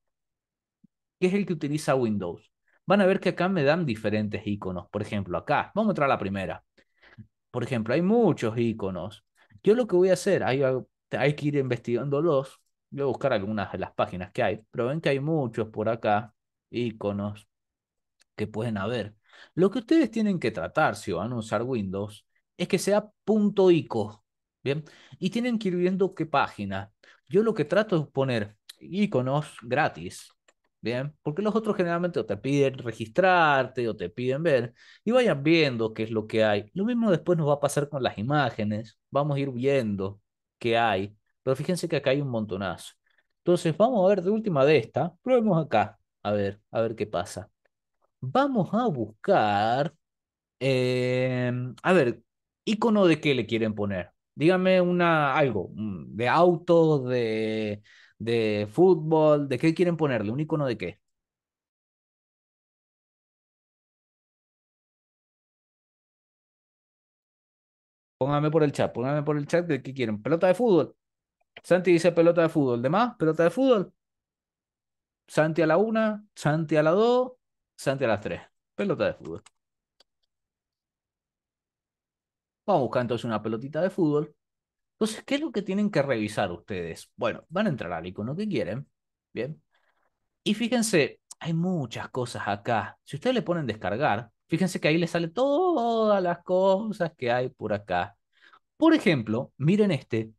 que es el que utiliza Windows. Van a ver que acá me dan diferentes iconos. Por ejemplo, acá, vamos a entrar a la primera. Por ejemplo, hay muchos iconos. Yo lo que voy a hacer, hay, que ir investigándolos. Voy a buscar algunas de las páginas que hay, pero ven que hay muchos por acá, iconos que pueden haber. Lo que ustedes tienen que tratar si van a usar Windows es que sea punto .ico, ¿bien? Y tienen que ir viendo qué página. Yo lo que trato es poner iconos gratis, ¿bien? Porque los otros generalmente o te piden registrarte o te piden ver y vayan viendo qué es lo que hay. Lo mismo después nos va a pasar con las imágenes, vamos a ir viendo qué hay, pero fíjense que acá hay un montonazo. Entonces vamos a ver de última de esta, probemos acá, a ver, a ver qué pasa. Vamos a buscar, em, a ver, icono de qué le quieren poner. Dígame una, algo, mm, de auto de, de fútbol, ¿de qué quieren ponerle? ¿Un icono de qué? Póngame por el chat, póngame por el chat de qué quieren. Pelota de fútbol. Santi dice pelota de fútbol. ¿De más? Pelota de fútbol. Santi a la una, Santi a la dos, Santi a las 3. Pelota de fútbol. Vamos a buscar entonces una pelotita de fútbol. Entonces, ¿qué es lo que tienen que revisar ustedes? Bueno, van a entrar al icono que quieren. Bien. Y fíjense, hay muchas cosas acá. Si ustedes le ponen descargar, fíjense que ahí le sale todas las cosas que hay por acá. Por ejemplo, miren este.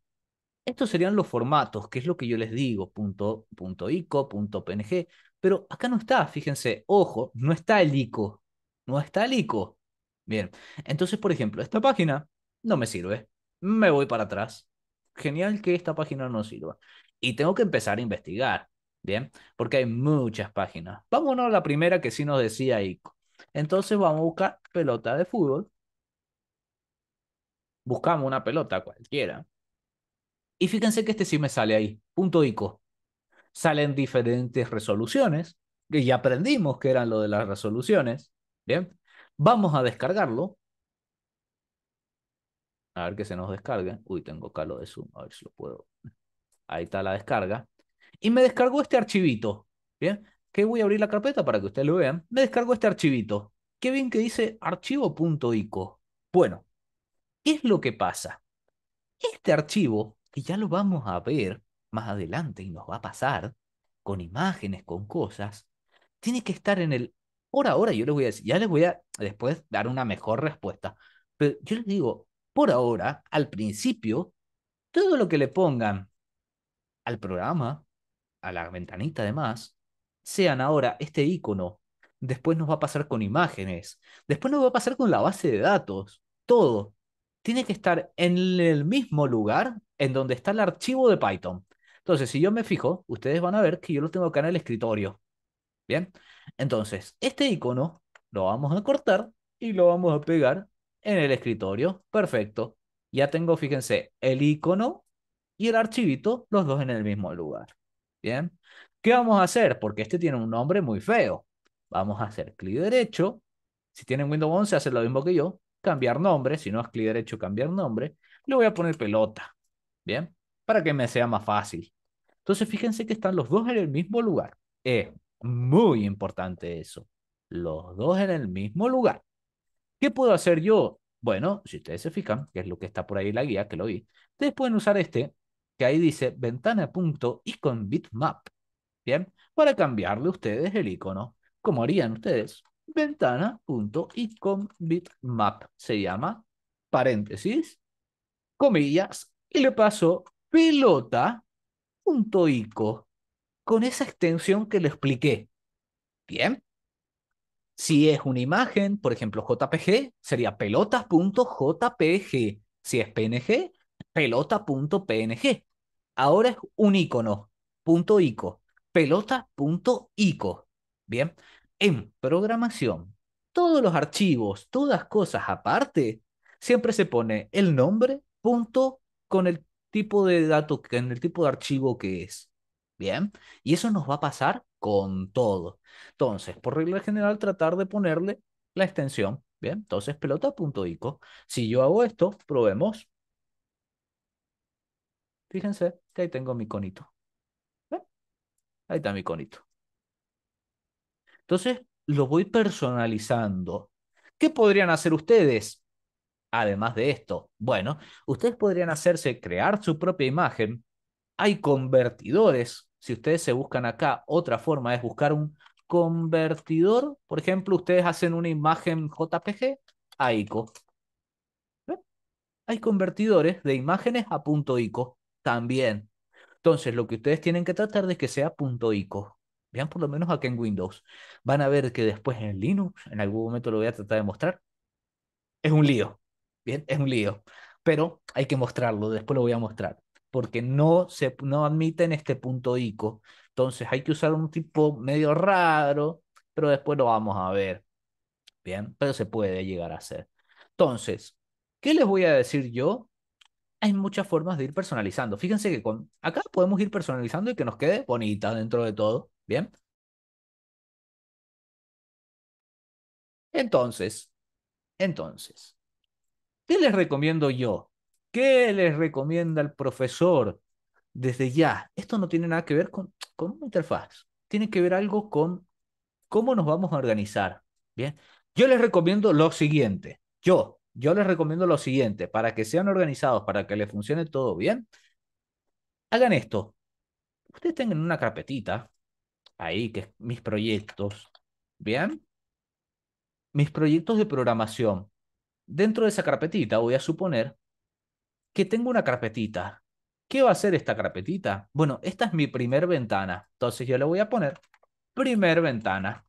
Estos serían los formatos, que es lo que yo les digo, punto, .ico, punto .png. Pero acá no está, fíjense, ojo, no está el ICO. No está el ICO. Bien, entonces, por ejemplo, esta página no me sirve. Me voy para atrás. Genial que esta página no sirva. Y tengo que empezar a investigar. Bien, porque hay muchas páginas. Vámonos a la primera que sí nos decía ICO. Entonces vamos a buscar pelota de fútbol. Buscamos una pelota cualquiera. Y fíjense que este sí me sale ahí, punto ICO salen diferentes resoluciones, que ya aprendimos que eran lo de las resoluciones. Bien, vamos a descargarlo. A ver que se nos descargue. Uy, tengo calo de Zoom, a ver si lo puedo. Ahí está la descarga. Y me descargó este archivito. Bien, que voy a abrir la carpeta para que ustedes lo vean. Me descargó este archivito. Qué bien que dice archivo.ico. Bueno, ¿qué es lo que pasa? Este archivo, que ya lo vamos a ver, más adelante y nos va a pasar, con imágenes, con cosas, tiene que estar en el por ahora. Yo les voy a decir, ya les voy a después dar una mejor respuesta, pero yo les digo, por ahora, al principio, todo lo que le pongan al programa, a la ventanita además, sean ahora este icono, después nos va a pasar con imágenes, después nos va a pasar con la base de datos, todo. Tiene que estar en el mismo lugar en donde está el archivo de Python. Entonces, si yo me fijo, ustedes van a ver que yo lo tengo acá en el escritorio. Bien, entonces, este icono lo vamos a cortar y lo vamos a pegar en el escritorio. Perfecto. Ya tengo, fíjense, el icono y el archivito, los dos en el mismo lugar. Bien, ¿qué vamos a hacer? Porque este tiene un nombre muy feo. Vamos a hacer clic derecho. Si tienen Windows 11, hacen lo mismo que yo. Cambiar nombre. Si no es clic derecho, cambiar nombre. Le voy a poner pelota. Bien, para que me sea más fácil. Entonces, fíjense que están los dos en el mismo lugar. Es muy importante eso. Los dos en el mismo lugar. ¿Qué puedo hacer yo? Bueno, si ustedes se fijan, que es lo que está por ahí en la guía, que lo vi, ustedes pueden usar este, que ahí dice ventana bitmap. Bien, para cambiarle ustedes el icono, como harían ustedes, ventana Se llama paréntesis, comillas, y le paso pelota ICO con esa extensión que le expliqué. Bien. Si es una imagen, por ejemplo, JPG, sería pelotas.jpg. Si es PNG, pelota.png. Ahora es un icono, ICO, pelota.ico. Bien, en programación, todos los archivos, todas cosas aparte, siempre se pone el nombre, punto, con el tipo de dato, en el tipo de archivo que es. Bien, y eso nos va a pasar con todo. Entonces, por regla general, tratar de ponerle la extensión. Bien, entonces pelota.ico. Si yo hago esto, probemos. Fíjense que ahí tengo mi conito. Ahí está mi conito. Entonces, lo voy personalizando. ¿Qué podrían hacer ustedes? Además de esto, bueno, ustedes podrían hacerse crear su propia imagen. Hay convertidores. Si ustedes se buscan acá, otra forma es buscar un convertidor. Por ejemplo, ustedes hacen una imagen JPG a ICO. Hay convertidores de imágenes a punto .ico también. Entonces, lo que ustedes tienen que tratar de que sea punto .ico. Vean por lo menos acá en Windows. Van a ver que después en Linux, en algún momento lo voy a tratar de mostrar, es un lío. Bien, es un lío, pero hay que mostrarlo, después lo voy a mostrar, porque no, se, no admiten este punto ICO. Entonces hay que usar un tipo medio raro, pero después lo vamos a ver. Bien, pero se puede llegar a hacer. Entonces, ¿qué les voy a decir yo? Hay muchas formas de ir personalizando. Fíjense que con, acá podemos ir personalizando y que nos quede bonita dentro de todo. Bien. Entonces, entonces, ¿Qué les recomiendo yo? ¿Qué les recomienda el profesor desde ya? Esto no tiene nada que ver con, con una interfaz, tiene que ver algo con cómo nos vamos a organizar. Bien, yo les recomiendo lo siguiente, yo, yo les recomiendo lo siguiente, para que sean organizados, para que les funcione todo bien, hagan esto. Ustedes tengan una carpetita ahí, que es mis proyectos, ¿bien? Mis proyectos de programación dentro de esa carpetita voy a suponer que tengo una carpetita. ¿Qué va a ser esta carpetita? Bueno, esta es mi primer ventana. Entonces yo le voy a poner primer ventana.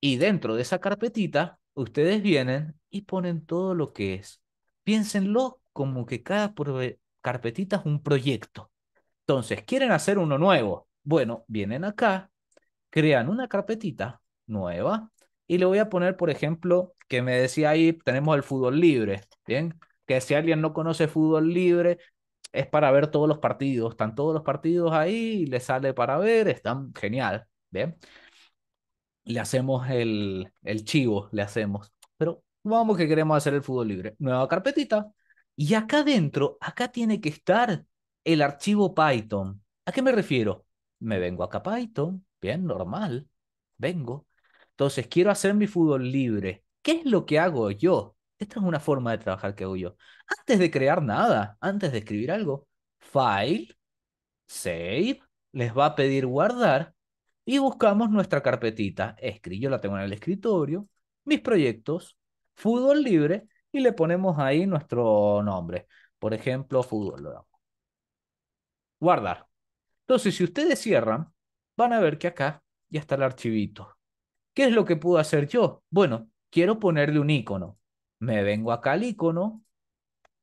Y dentro de esa carpetita, ustedes vienen y ponen todo lo que es. Piénsenlo como que cada carpetita es un proyecto. Entonces, quieren hacer uno nuevo. Bueno, vienen acá, crean una carpetita nueva y le voy a poner, por ejemplo, que me decía ahí, tenemos el fútbol libre, ¿bien? Que si alguien no conoce fútbol libre, es para ver todos los partidos. Están todos los partidos ahí, le sale para ver, están genial, ¿bien? Le hacemos el, el chivo, le hacemos. Pero vamos que queremos hacer el fútbol libre. Nueva carpetita. Y acá dentro, acá tiene que estar el archivo Python. ¿A qué me refiero? Me vengo acá a Python, bien, normal. Vengo, entonces, quiero hacer mi fútbol libre. ¿Qué es lo que hago yo? Esta es una forma de trabajar que hago yo. Antes de crear nada, antes de escribir algo, file, save, les va a pedir guardar y buscamos nuestra carpetita. Yo la tengo en el escritorio, mis proyectos, fútbol libre y le ponemos ahí nuestro nombre. Por ejemplo, fútbol Guardar. Entonces, si ustedes cierran, van a ver que acá ya está el archivito. ¿Qué es lo que puedo hacer yo? Bueno, quiero ponerle un icono. Me vengo acá al icono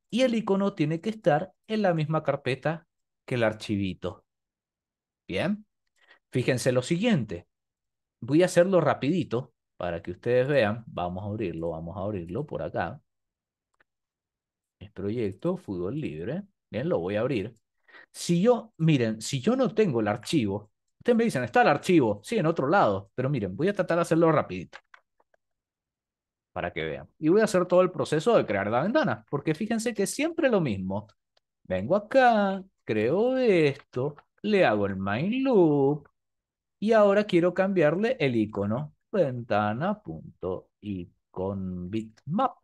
y el icono tiene que estar en la misma carpeta que el archivito. Bien, fíjense lo siguiente. Voy a hacerlo rapidito para que ustedes vean. Vamos a abrirlo, vamos a abrirlo por acá. El proyecto fútbol libre. Bien, lo voy a abrir. Si yo, miren, si yo no tengo el archivo, Ustedes me dicen, está el archivo, sí, en otro lado, pero miren, voy a tratar de hacerlo rapidito para que vean. Y voy a hacer todo el proceso de crear la ventana, porque fíjense que siempre lo mismo. Vengo acá, creo esto, le hago el main loop y ahora quiero cambiarle el icono ventana.iconbitmap.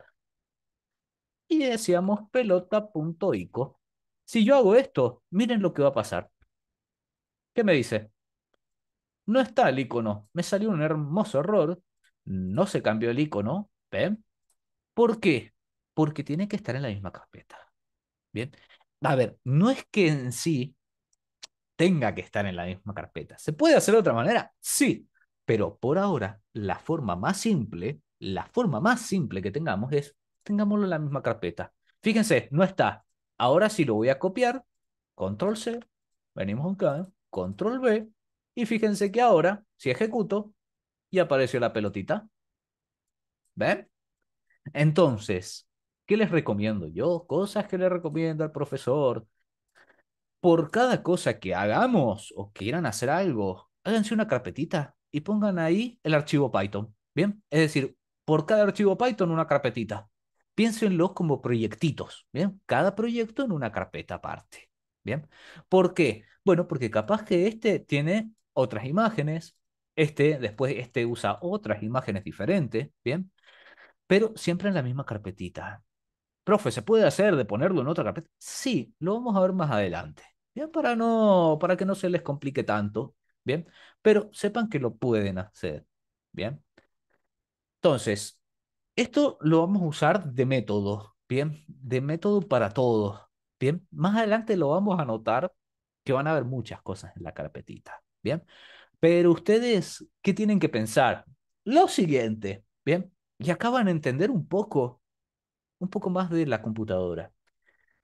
Y decíamos pelota.ico. Si yo hago esto, miren lo que va a pasar. ¿Qué me dice? no está el icono. Me salió un hermoso error. No se cambió el icono. ¿Ven? ¿Por qué? Porque tiene que estar en la misma carpeta. Bien. A ver, no es que en sí tenga que estar en la misma carpeta. ¿Se puede hacer de otra manera? Sí. Pero por ahora, la forma más simple, la forma más simple que tengamos es tengámoslo en la misma carpeta. Fíjense, no está. Ahora sí lo voy a copiar. Control C. Venimos acá. Control V. Y fíjense que ahora, si ejecuto, y apareció la pelotita. ¿Ven? Entonces, ¿qué les recomiendo yo? Cosas que le recomiendo al profesor. Por cada cosa que hagamos o quieran hacer algo, háganse una carpetita y pongan ahí el archivo Python. ¿Bien? Es decir, por cada archivo Python una carpetita. Piénsenlo como proyectitos. ¿Bien? Cada proyecto en una carpeta aparte. ¿Bien? ¿Por qué? Bueno, porque capaz que este tiene otras imágenes, este después este usa otras imágenes diferentes, ¿bien? Pero siempre en la misma carpetita. Profe, ¿se puede hacer de ponerlo en otra carpeta? Sí, lo vamos a ver más adelante. Bien, para no para que no se les complique tanto, ¿bien? Pero sepan que lo pueden hacer, ¿bien? Entonces, esto lo vamos a usar de método, ¿bien? De método para todos, ¿bien? Más adelante lo vamos a notar que van a haber muchas cosas en la carpetita. ¿bien? Pero ustedes, ¿qué tienen que pensar? Lo siguiente, ¿bien? Y acaban de entender un poco, un poco más de la computadora.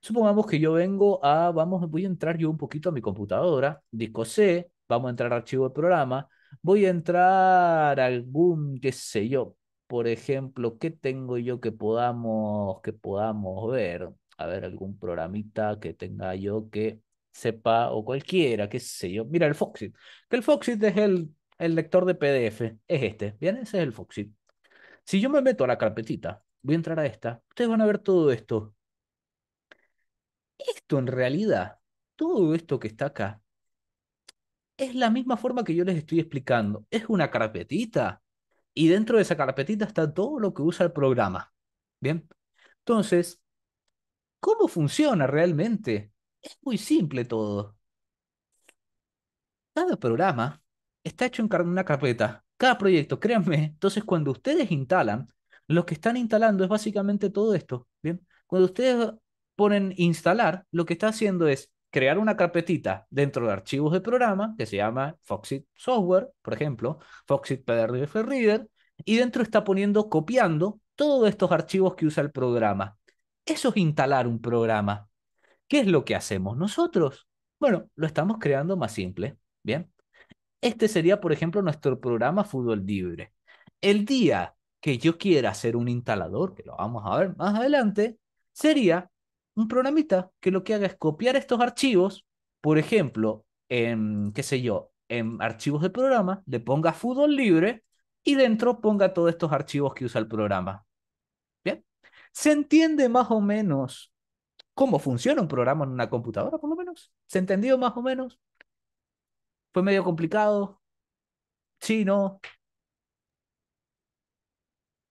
Supongamos que yo vengo a, vamos, voy a entrar yo un poquito a mi computadora, disco C, vamos a entrar archivo de programa, voy a entrar algún, qué sé yo, por ejemplo, ¿qué tengo yo que podamos, que podamos ver? A ver, algún programita que tenga yo que sepa, o cualquiera, qué sé yo. Mira, el Foxit. Que el Foxit es el, el lector de PDF. Es este. ¿Bien? Ese es el Foxit. Si yo me meto a la carpetita, voy a entrar a esta. Ustedes van a ver todo esto. Esto en realidad, todo esto que está acá, es la misma forma que yo les estoy explicando. Es una carpetita. Y dentro de esa carpetita está todo lo que usa el programa. Bien. Entonces, ¿cómo funciona realmente? Es muy simple todo. Cada programa está hecho en una carpeta. Cada proyecto, créanme. Entonces, cuando ustedes instalan, lo que están instalando es básicamente todo esto. Bien, cuando ustedes ponen instalar, lo que está haciendo es crear una carpetita dentro de archivos de programa que se llama Foxit Software, por ejemplo, Foxit PDF Reader, y dentro está poniendo, copiando todos estos archivos que usa el programa. Eso es instalar un programa. ¿Qué es lo que hacemos nosotros? Bueno, lo estamos creando más simple, ¿bien? Este sería, por ejemplo, nuestro programa Fútbol Libre. El día que yo quiera hacer un instalador, que lo vamos a ver más adelante, sería un programita que lo que haga es copiar estos archivos, por ejemplo, en, qué sé yo, en archivos de programa, le ponga Fútbol Libre y dentro ponga todos estos archivos que usa el programa. ¿Bien? ¿Se entiende más o menos cómo funciona un programa en una computadora, por lo menos. ¿Se entendió más o menos? Fue medio complicado. Sí, no.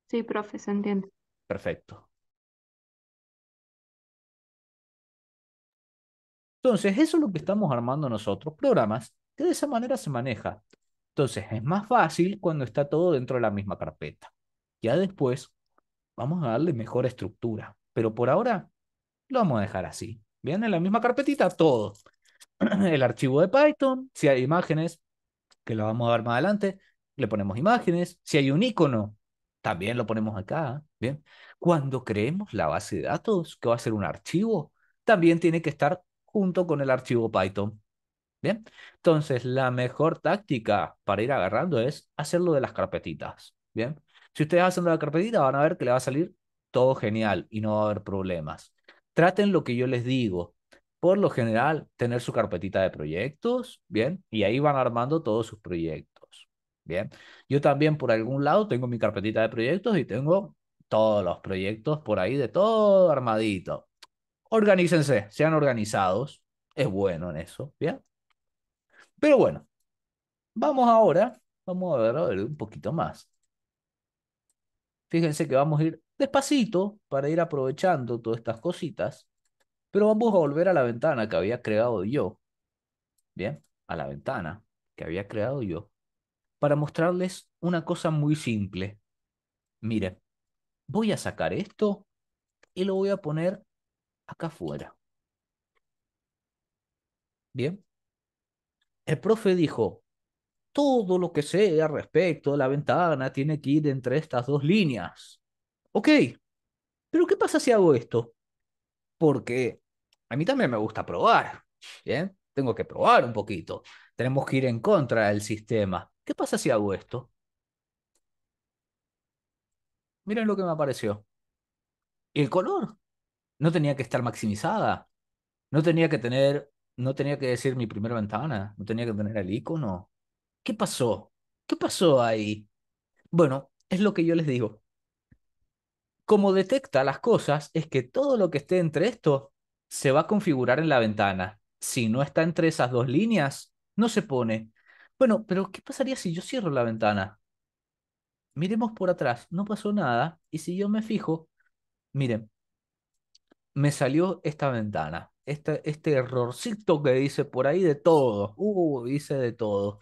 Sí, profe, se entiende. Perfecto. Entonces, eso es lo que estamos armando nosotros, programas que de esa manera se maneja. Entonces, es más fácil cuando está todo dentro de la misma carpeta. Ya después, vamos a darle mejor estructura. Pero por ahora, lo vamos a dejar así. Bien, en la misma carpetita, todo. El archivo de Python, si hay imágenes, que lo vamos a ver más adelante, le ponemos imágenes. Si hay un icono, también lo ponemos acá. Bien, cuando creemos la base de datos, que va a ser un archivo, también tiene que estar junto con el archivo Python. Bien, entonces la mejor táctica para ir agarrando es hacerlo de las carpetitas. Bien, si ustedes hacen la carpetita, van a ver que le va a salir todo genial y no va a haber problemas traten lo que yo les digo. Por lo general, tener su carpetita de proyectos, ¿bien? Y ahí van armando todos sus proyectos, ¿bien? Yo también por algún lado tengo mi carpetita de proyectos y tengo todos los proyectos por ahí de todo armadito. Organícense, sean organizados, es bueno en eso, ¿bien? Pero bueno, vamos ahora, vamos a ver, a ver un poquito más. Fíjense que vamos a ir despacito para ir aprovechando todas estas cositas, pero vamos a volver a la ventana que había creado yo, ¿bien? A la ventana que había creado yo, para mostrarles una cosa muy simple. Miren, voy a sacar esto y lo voy a poner acá afuera. Bien. El profe dijo, todo lo que sea respecto a la ventana tiene que ir entre estas dos líneas. Ok, pero ¿qué pasa si hago esto? Porque a mí también me gusta probar, Tengo que probar un poquito. Tenemos que ir en contra del sistema. ¿Qué pasa si hago esto? Miren lo que me apareció. El color. No tenía que estar maximizada. No tenía que tener, no tenía que decir mi primera ventana. No tenía que tener el icono. ¿Qué pasó? ¿Qué pasó ahí? Bueno, es lo que yo les digo como detecta las cosas, es que todo lo que esté entre esto se va a configurar en la ventana. Si no está entre esas dos líneas, no se pone. Bueno, pero ¿qué pasaría si yo cierro la ventana? Miremos por atrás, no pasó nada. Y si yo me fijo, miren, me salió esta ventana, este, este errorcito que dice por ahí de todo, uh, dice de todo.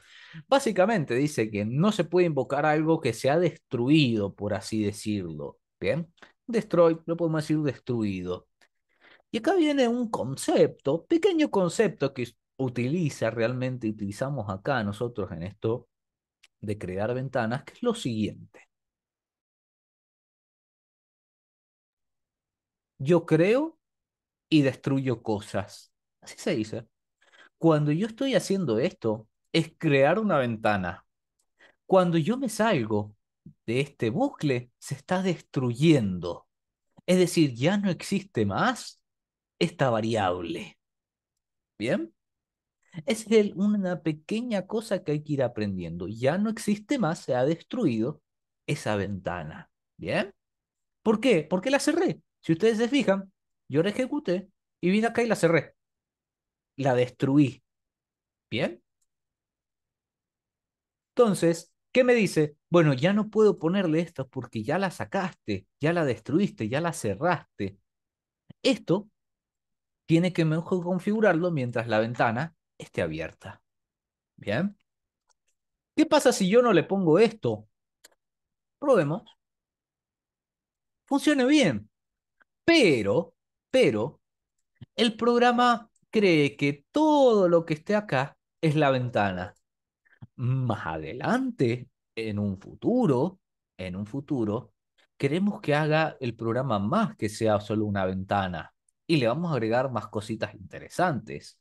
Básicamente dice que no se puede invocar algo que se ha destruido, por así decirlo. Bien, destroy, lo podemos decir destruido. Y acá viene un concepto, pequeño concepto que utiliza, realmente utilizamos acá nosotros en esto de crear ventanas, que es lo siguiente. Yo creo y destruyo cosas. Así se dice. Cuando yo estoy haciendo esto, es crear una ventana. Cuando yo me salgo, de este bucle se está destruyendo. Es decir, ya no existe más esta variable. ¿Bien? Es una pequeña cosa que hay que ir aprendiendo. Ya no existe más, se ha destruido esa ventana. ¿Bien? ¿Por qué? Porque la cerré. Si ustedes se fijan, yo la ejecuté y vine acá y la cerré. La destruí. ¿Bien? Entonces, ¿Qué me dice? Bueno, ya no puedo ponerle esto porque ya la sacaste, ya la destruiste, ya la cerraste. Esto tiene que mejor configurarlo mientras la ventana esté abierta. Bien. ¿Qué pasa si yo no le pongo esto? Probemos. Funciona bien. Pero, pero, el programa cree que todo lo que esté acá es la ventana más adelante, en un futuro, en un futuro, queremos que haga el programa más que sea solo una ventana y le vamos a agregar más cositas interesantes.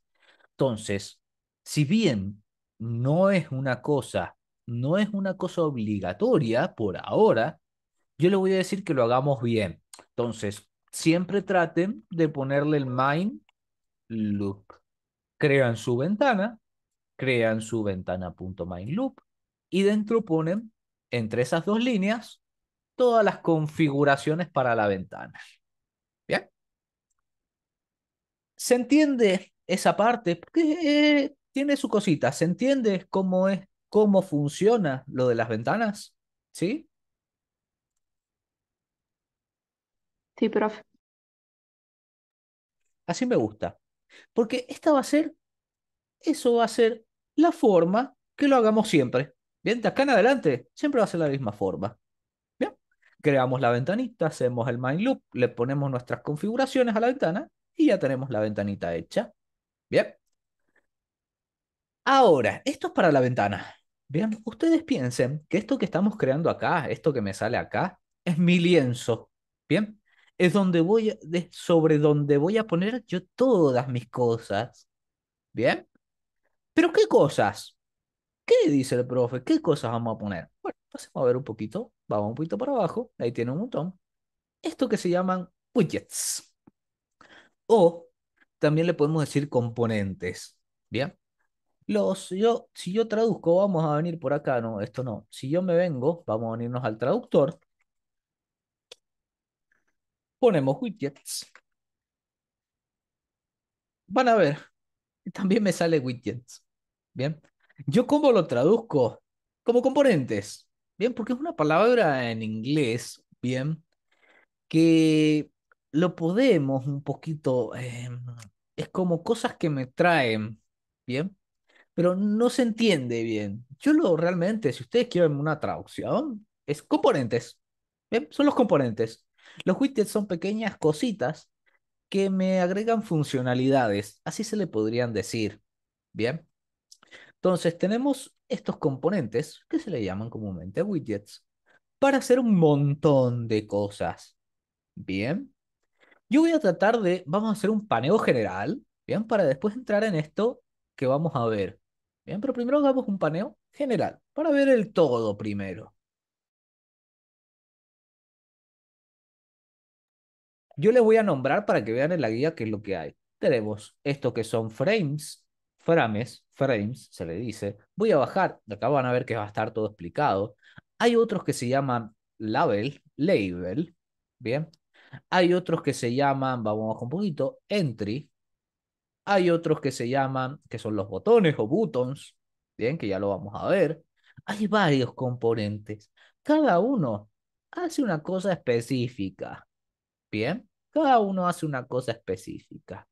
Entonces, si bien no es una cosa, no es una cosa obligatoria por ahora, yo le voy a decir que lo hagamos bien. Entonces, siempre traten de ponerle el mind Look. Crean su ventana, crean su ventana.mindloop y dentro ponen entre esas dos líneas todas las configuraciones para la ventana. ¿Bien? Se entiende esa parte porque eh, tiene su cosita. ¿Se entiende cómo es, cómo funciona lo de las ventanas? ¿Sí? Sí, profe. Así me gusta. Porque esta va a ser, eso va a ser la forma que lo hagamos siempre. Bien, de acá en adelante siempre va a ser la misma forma. Bien, creamos la ventanita, hacemos el main loop, le ponemos nuestras configuraciones a la ventana y ya tenemos la ventanita hecha. Bien. Ahora, esto es para la ventana. Bien, ustedes piensen que esto que estamos creando acá, esto que me sale acá, es mi lienzo. Bien, es donde voy, sobre donde voy a poner yo todas mis cosas. Bien. Pero ¿qué cosas? ¿Qué dice el profe? ¿Qué cosas vamos a poner? Bueno, pasemos a ver un poquito, vamos un poquito para abajo, ahí tiene un montón. Esto que se llaman widgets. O también le podemos decir componentes. ¿Bien? Los, yo, si yo traduzco, vamos a venir por acá, no, esto no. Si yo me vengo, vamos a venirnos al traductor. Ponemos widgets. Van a ver también me sale widgets. Bien. ¿Yo cómo lo traduzco? Como componentes. Bien, porque es una palabra en inglés, bien, que lo podemos un poquito, em, es como cosas que me traen, bien, pero no se entiende bien. Yo lo realmente, si ustedes quieren una traducción, es componentes, bien, son los componentes. Los widgets son pequeñas cositas que me agregan funcionalidades, así se le podrían decir. Bien. Entonces tenemos estos componentes que se le llaman comúnmente widgets para hacer un montón de cosas. Bien. Yo voy a tratar de, vamos a hacer un paneo general, bien, para después entrar en esto que vamos a ver. Bien, pero primero hagamos un paneo general para ver el todo primero. Yo les voy a nombrar para que vean en la guía qué es lo que hay. Tenemos esto que son frames, frames, frames, se le dice. Voy a bajar, acá van a ver que va a estar todo explicado. Hay otros que se llaman label, label, bien. Hay otros que se llaman, vamos un poquito, entry. Hay otros que se llaman, que son los botones o buttons, bien, que ya lo vamos a ver. Hay varios componentes. Cada uno hace una cosa específica, bien. Cada uno hace una cosa específica.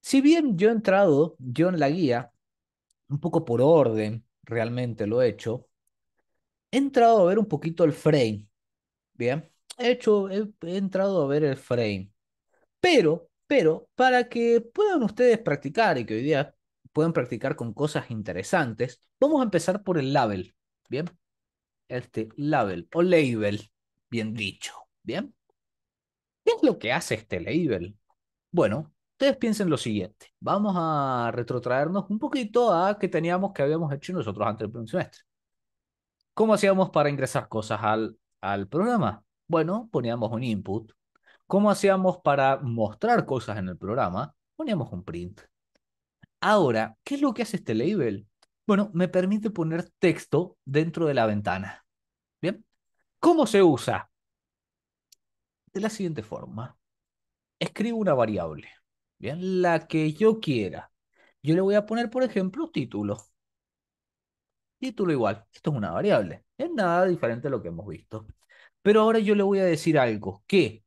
Si bien yo he entrado, yo en la guía, un poco por orden, realmente lo he hecho, he entrado a ver un poquito el frame. Bien, he, hecho, entrado a ver el frame. Pero, pero, para que puedan ustedes practicar y que hoy día Puedan practicar con cosas interesantes, vamos a empezar por el label. Bien, este label o label, bien dicho. Bien, ¿Qué es lo que hace este label? Bueno, ustedes piensen lo siguiente. Vamos a retrotraernos un poquito a que teníamos que habíamos hecho nosotros antes del primer semestre. ¿Cómo hacíamos para ingresar cosas al, al programa? Bueno, poníamos un input. ¿Cómo hacíamos para mostrar cosas en el programa? Poníamos un print. Ahora, ¿qué es lo que hace este label? Bueno, me permite poner texto dentro de la ventana. ¿Bien? ¿Cómo se usa? de la siguiente forma. Escribo una variable, bien, la que yo quiera. Yo le voy a poner, por ejemplo, título. Título igual, esto es una variable. Es nada diferente a lo que hemos visto. Pero ahora yo le voy a decir algo, que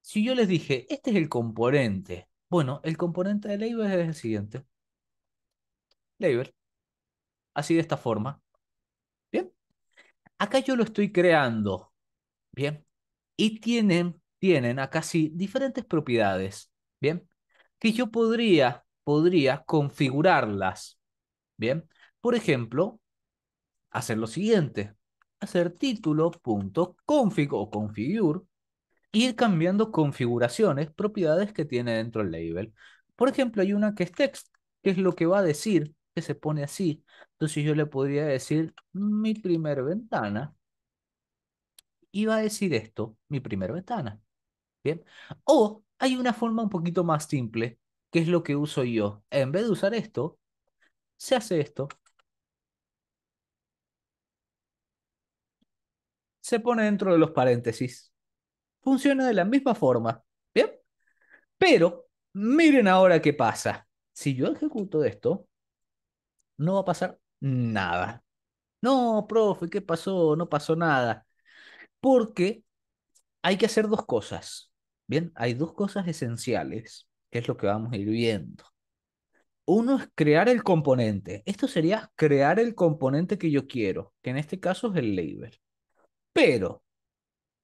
si yo les dije, este es el componente, bueno, el componente de label es el siguiente. Label. Así de esta forma. Bien. Acá yo lo estoy creando. Bien y tienen, tienen acá sí diferentes propiedades, ¿bien? Que yo podría, podría configurarlas, ¿bien? Por ejemplo, hacer lo siguiente, hacer título.config o configure, ir cambiando configuraciones, propiedades que tiene dentro el label. Por ejemplo, hay una que es text, que es lo que va a decir, que se pone así. Entonces yo le podría decir mi primer ventana, iba a decir esto mi primera ventana. Bien. O hay una forma un poquito más simple, que es lo que uso yo. En vez de usar esto, se hace esto. Se pone dentro de los paréntesis. Funciona de la misma forma. Bien. Pero miren ahora qué pasa. Si yo ejecuto esto, no va a pasar nada. No, profe, ¿qué pasó? No pasó nada porque hay que hacer dos cosas. Bien, hay dos cosas esenciales, que es lo que vamos a ir viendo. Uno es crear el componente. Esto sería crear el componente que yo quiero, que en este caso es el label. Pero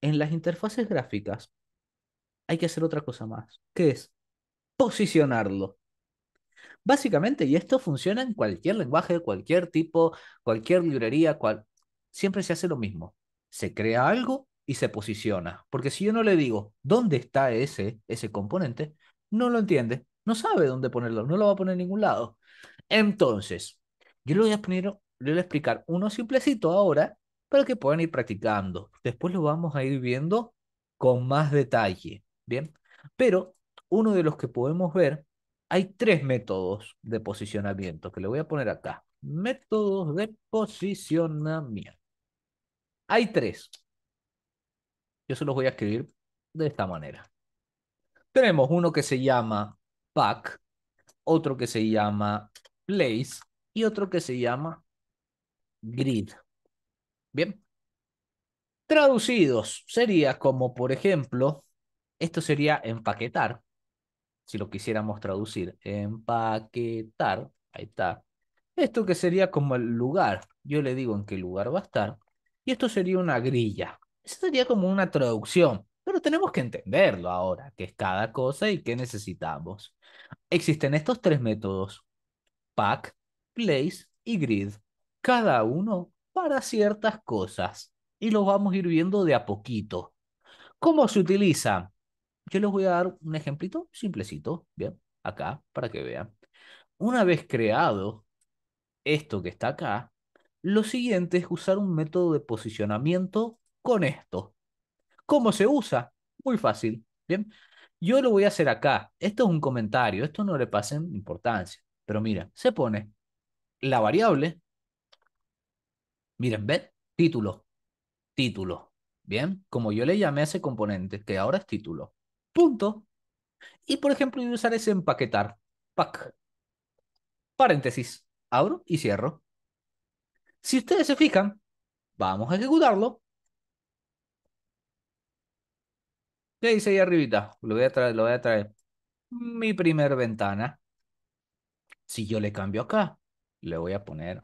en las interfaces gráficas hay que hacer otra cosa más, que es posicionarlo. Básicamente, y esto funciona en cualquier lenguaje, cualquier tipo, cualquier librería, cual... siempre se hace lo mismo se crea algo y se posiciona. Porque si yo no le digo dónde está ese, ese componente, no lo entiende, no sabe dónde ponerlo, no lo va a poner en ningún lado. Entonces, yo le voy a, poner, le voy a explicar uno simplecito ahora para que puedan ir practicando. Después lo vamos a ir viendo con más detalle, ¿bien? Pero uno de los que podemos ver, hay tres métodos de posicionamiento que le voy a poner acá. Métodos de posicionamiento. Hay tres. Yo se los voy a escribir de esta manera. Tenemos uno que se llama pack, otro que se llama place y otro que se llama grid. Bien. Traducidos sería como, por ejemplo, esto sería empaquetar. Si lo quisiéramos traducir, empaquetar. Ahí está. Esto que sería como el lugar. Yo le digo en qué lugar va a estar y esto sería una grilla. Eso sería como una traducción, pero tenemos que entenderlo ahora, qué es cada cosa y qué necesitamos. Existen estos tres métodos, pack, place y grid, cada uno para ciertas cosas, y los vamos a ir viendo de a poquito. ¿Cómo se utiliza? Yo les voy a dar un ejemplito simplecito, bien, acá, para que vean. Una vez creado esto que está acá, lo siguiente es usar un método de posicionamiento con esto. ¿Cómo se usa? Muy fácil. Bien, yo lo voy a hacer acá. Esto es un comentario, esto no le pasen importancia. Pero mira, se pone la variable. Miren, ven, título. Título. Bien, como yo le llamé a ese componente, que ahora es título. Punto. Y por ejemplo, voy a usar ese empaquetar. Pack. Paréntesis. Abro y cierro. Si ustedes se fijan, vamos a ejecutarlo. ¿Qué dice ahí arribita? Lo voy a traer, lo voy a traer. Mi primer ventana. Si yo le cambio acá, le voy a poner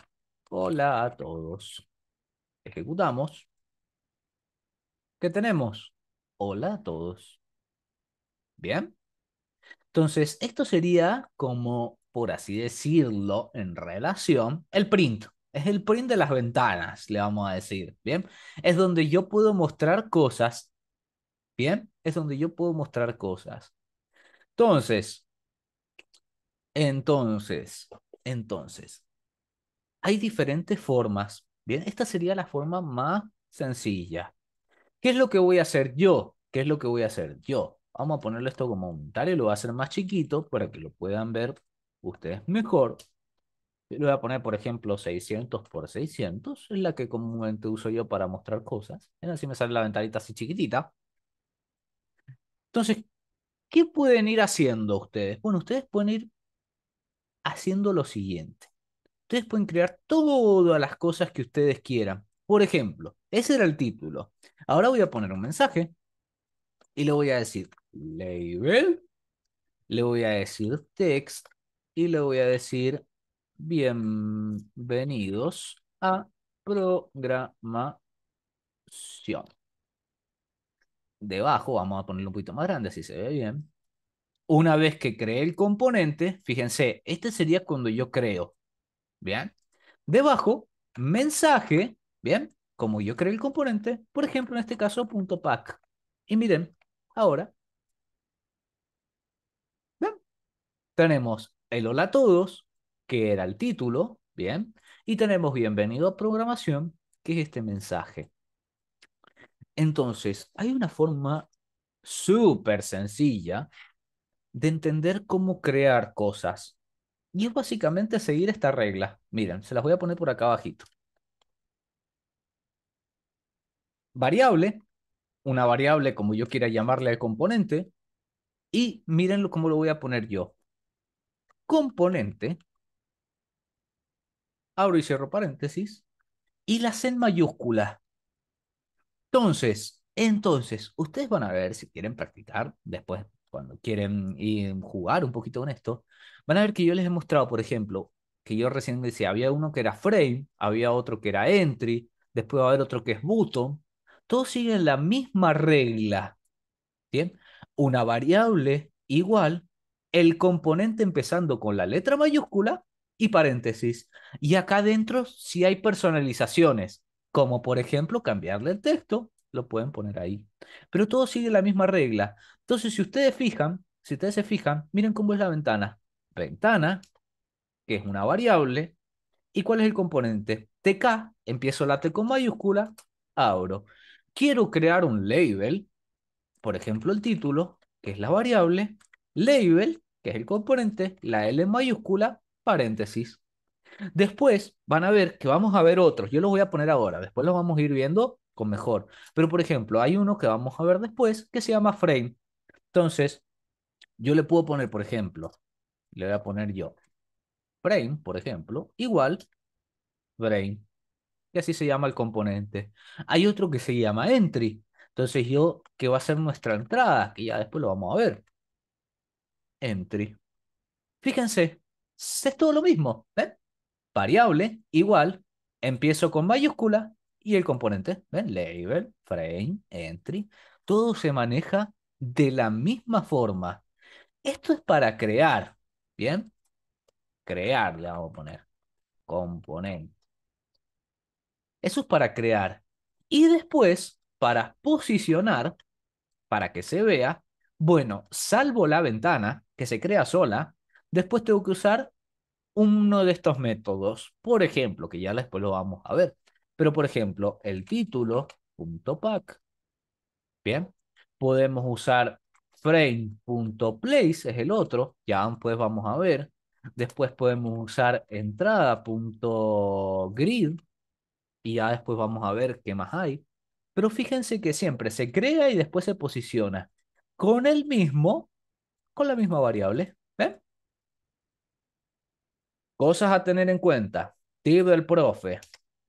hola a todos. Ejecutamos. ¿Qué tenemos? Hola a todos. ¿Bien? Entonces, esto sería como, por así decirlo, en relación, el print. Es el print de las ventanas, le vamos a decir, ¿bien? Es donde yo puedo mostrar cosas, ¿bien? Es donde yo puedo mostrar cosas. Entonces, entonces, entonces, hay diferentes formas, ¿bien? Esta sería la forma más sencilla. ¿Qué es lo que voy a hacer yo? ¿Qué es lo que voy a hacer yo? Vamos a ponerle esto como un tal y lo voy a hacer más chiquito para que lo puedan ver ustedes mejor le voy a poner, por ejemplo, 600 por 600, es la que comúnmente uso yo para mostrar cosas. en así me sale la ventanita así chiquitita. Entonces, ¿qué pueden ir haciendo ustedes? Bueno, ustedes pueden ir haciendo lo siguiente. Ustedes pueden crear todas las cosas que ustedes quieran. Por ejemplo, ese era el título. Ahora voy a poner un mensaje y le voy a decir label, le voy a decir text y le voy a decir Bienvenidos a programación. Debajo, vamos a ponerlo un poquito más grande, así se ve bien. Una vez que creé el componente, fíjense, este sería cuando yo creo. Bien. Debajo, mensaje, bien, como yo creo el componente, por ejemplo, en este caso, punto pack. Y miren, ahora, bien, tenemos el hola a todos, que era el título, ¿bien? Y tenemos bienvenido a programación, que es este mensaje. Entonces, hay una forma súper sencilla de entender cómo crear cosas. Y es básicamente seguir esta regla. Miren, se las voy a poner por acá abajito. Variable, una variable como yo quiera llamarle al componente. Y miren cómo lo voy a poner yo. Componente abro y cierro paréntesis, y las en mayúscula. Entonces, entonces, ustedes van a ver si quieren practicar después, cuando quieren jugar un poquito con esto, van a ver que yo les he mostrado, por ejemplo, que yo recién decía, había uno que era frame, había otro que era entry, después va a haber otro que es button, todos siguen la misma regla. ¿Bien? Una variable igual, el componente empezando con la letra mayúscula y paréntesis. Y acá adentro si hay personalizaciones, como por ejemplo cambiarle el texto, lo pueden poner ahí. Pero todo sigue la misma regla. Entonces, si ustedes fijan, si ustedes se fijan, miren cómo es la ventana. Ventana, que es una variable, ¿y cuál es el componente? TK, empiezo la T con mayúscula, abro. Quiero crear un label, por ejemplo el título, que es la variable, label, que es el componente, la L en mayúscula, Paréntesis. Después van a ver que vamos a ver otros. Yo los voy a poner ahora. Después los vamos a ir viendo con mejor. Pero, por ejemplo, hay uno que vamos a ver después que se llama frame. Entonces, yo le puedo poner, por ejemplo, le voy a poner yo frame, por ejemplo, igual frame. Y así se llama el componente. Hay otro que se llama entry. Entonces, yo, que va a ser nuestra entrada, que ya después lo vamos a ver. Entry. Fíjense, es todo lo mismo. Variable igual, empiezo con mayúscula y el componente, ¿ven? label, frame, entry, todo se maneja de la misma forma. Esto es para crear, ¿bien? Crear, le vamos a poner. Componente. Eso es para crear. Y después, para posicionar, para que se vea, bueno, salvo la ventana que se crea sola, Después tengo que usar uno de estos métodos, por ejemplo, que ya después lo vamos a ver, pero por ejemplo, el título, pack, bien, podemos usar frame.place, es el otro, ya pues vamos a ver, después podemos usar entrada.grid y ya después vamos a ver qué más hay, pero fíjense que siempre se crea y después se posiciona con el mismo, con la misma variable. Cosas a tener en cuenta. Tip del profe.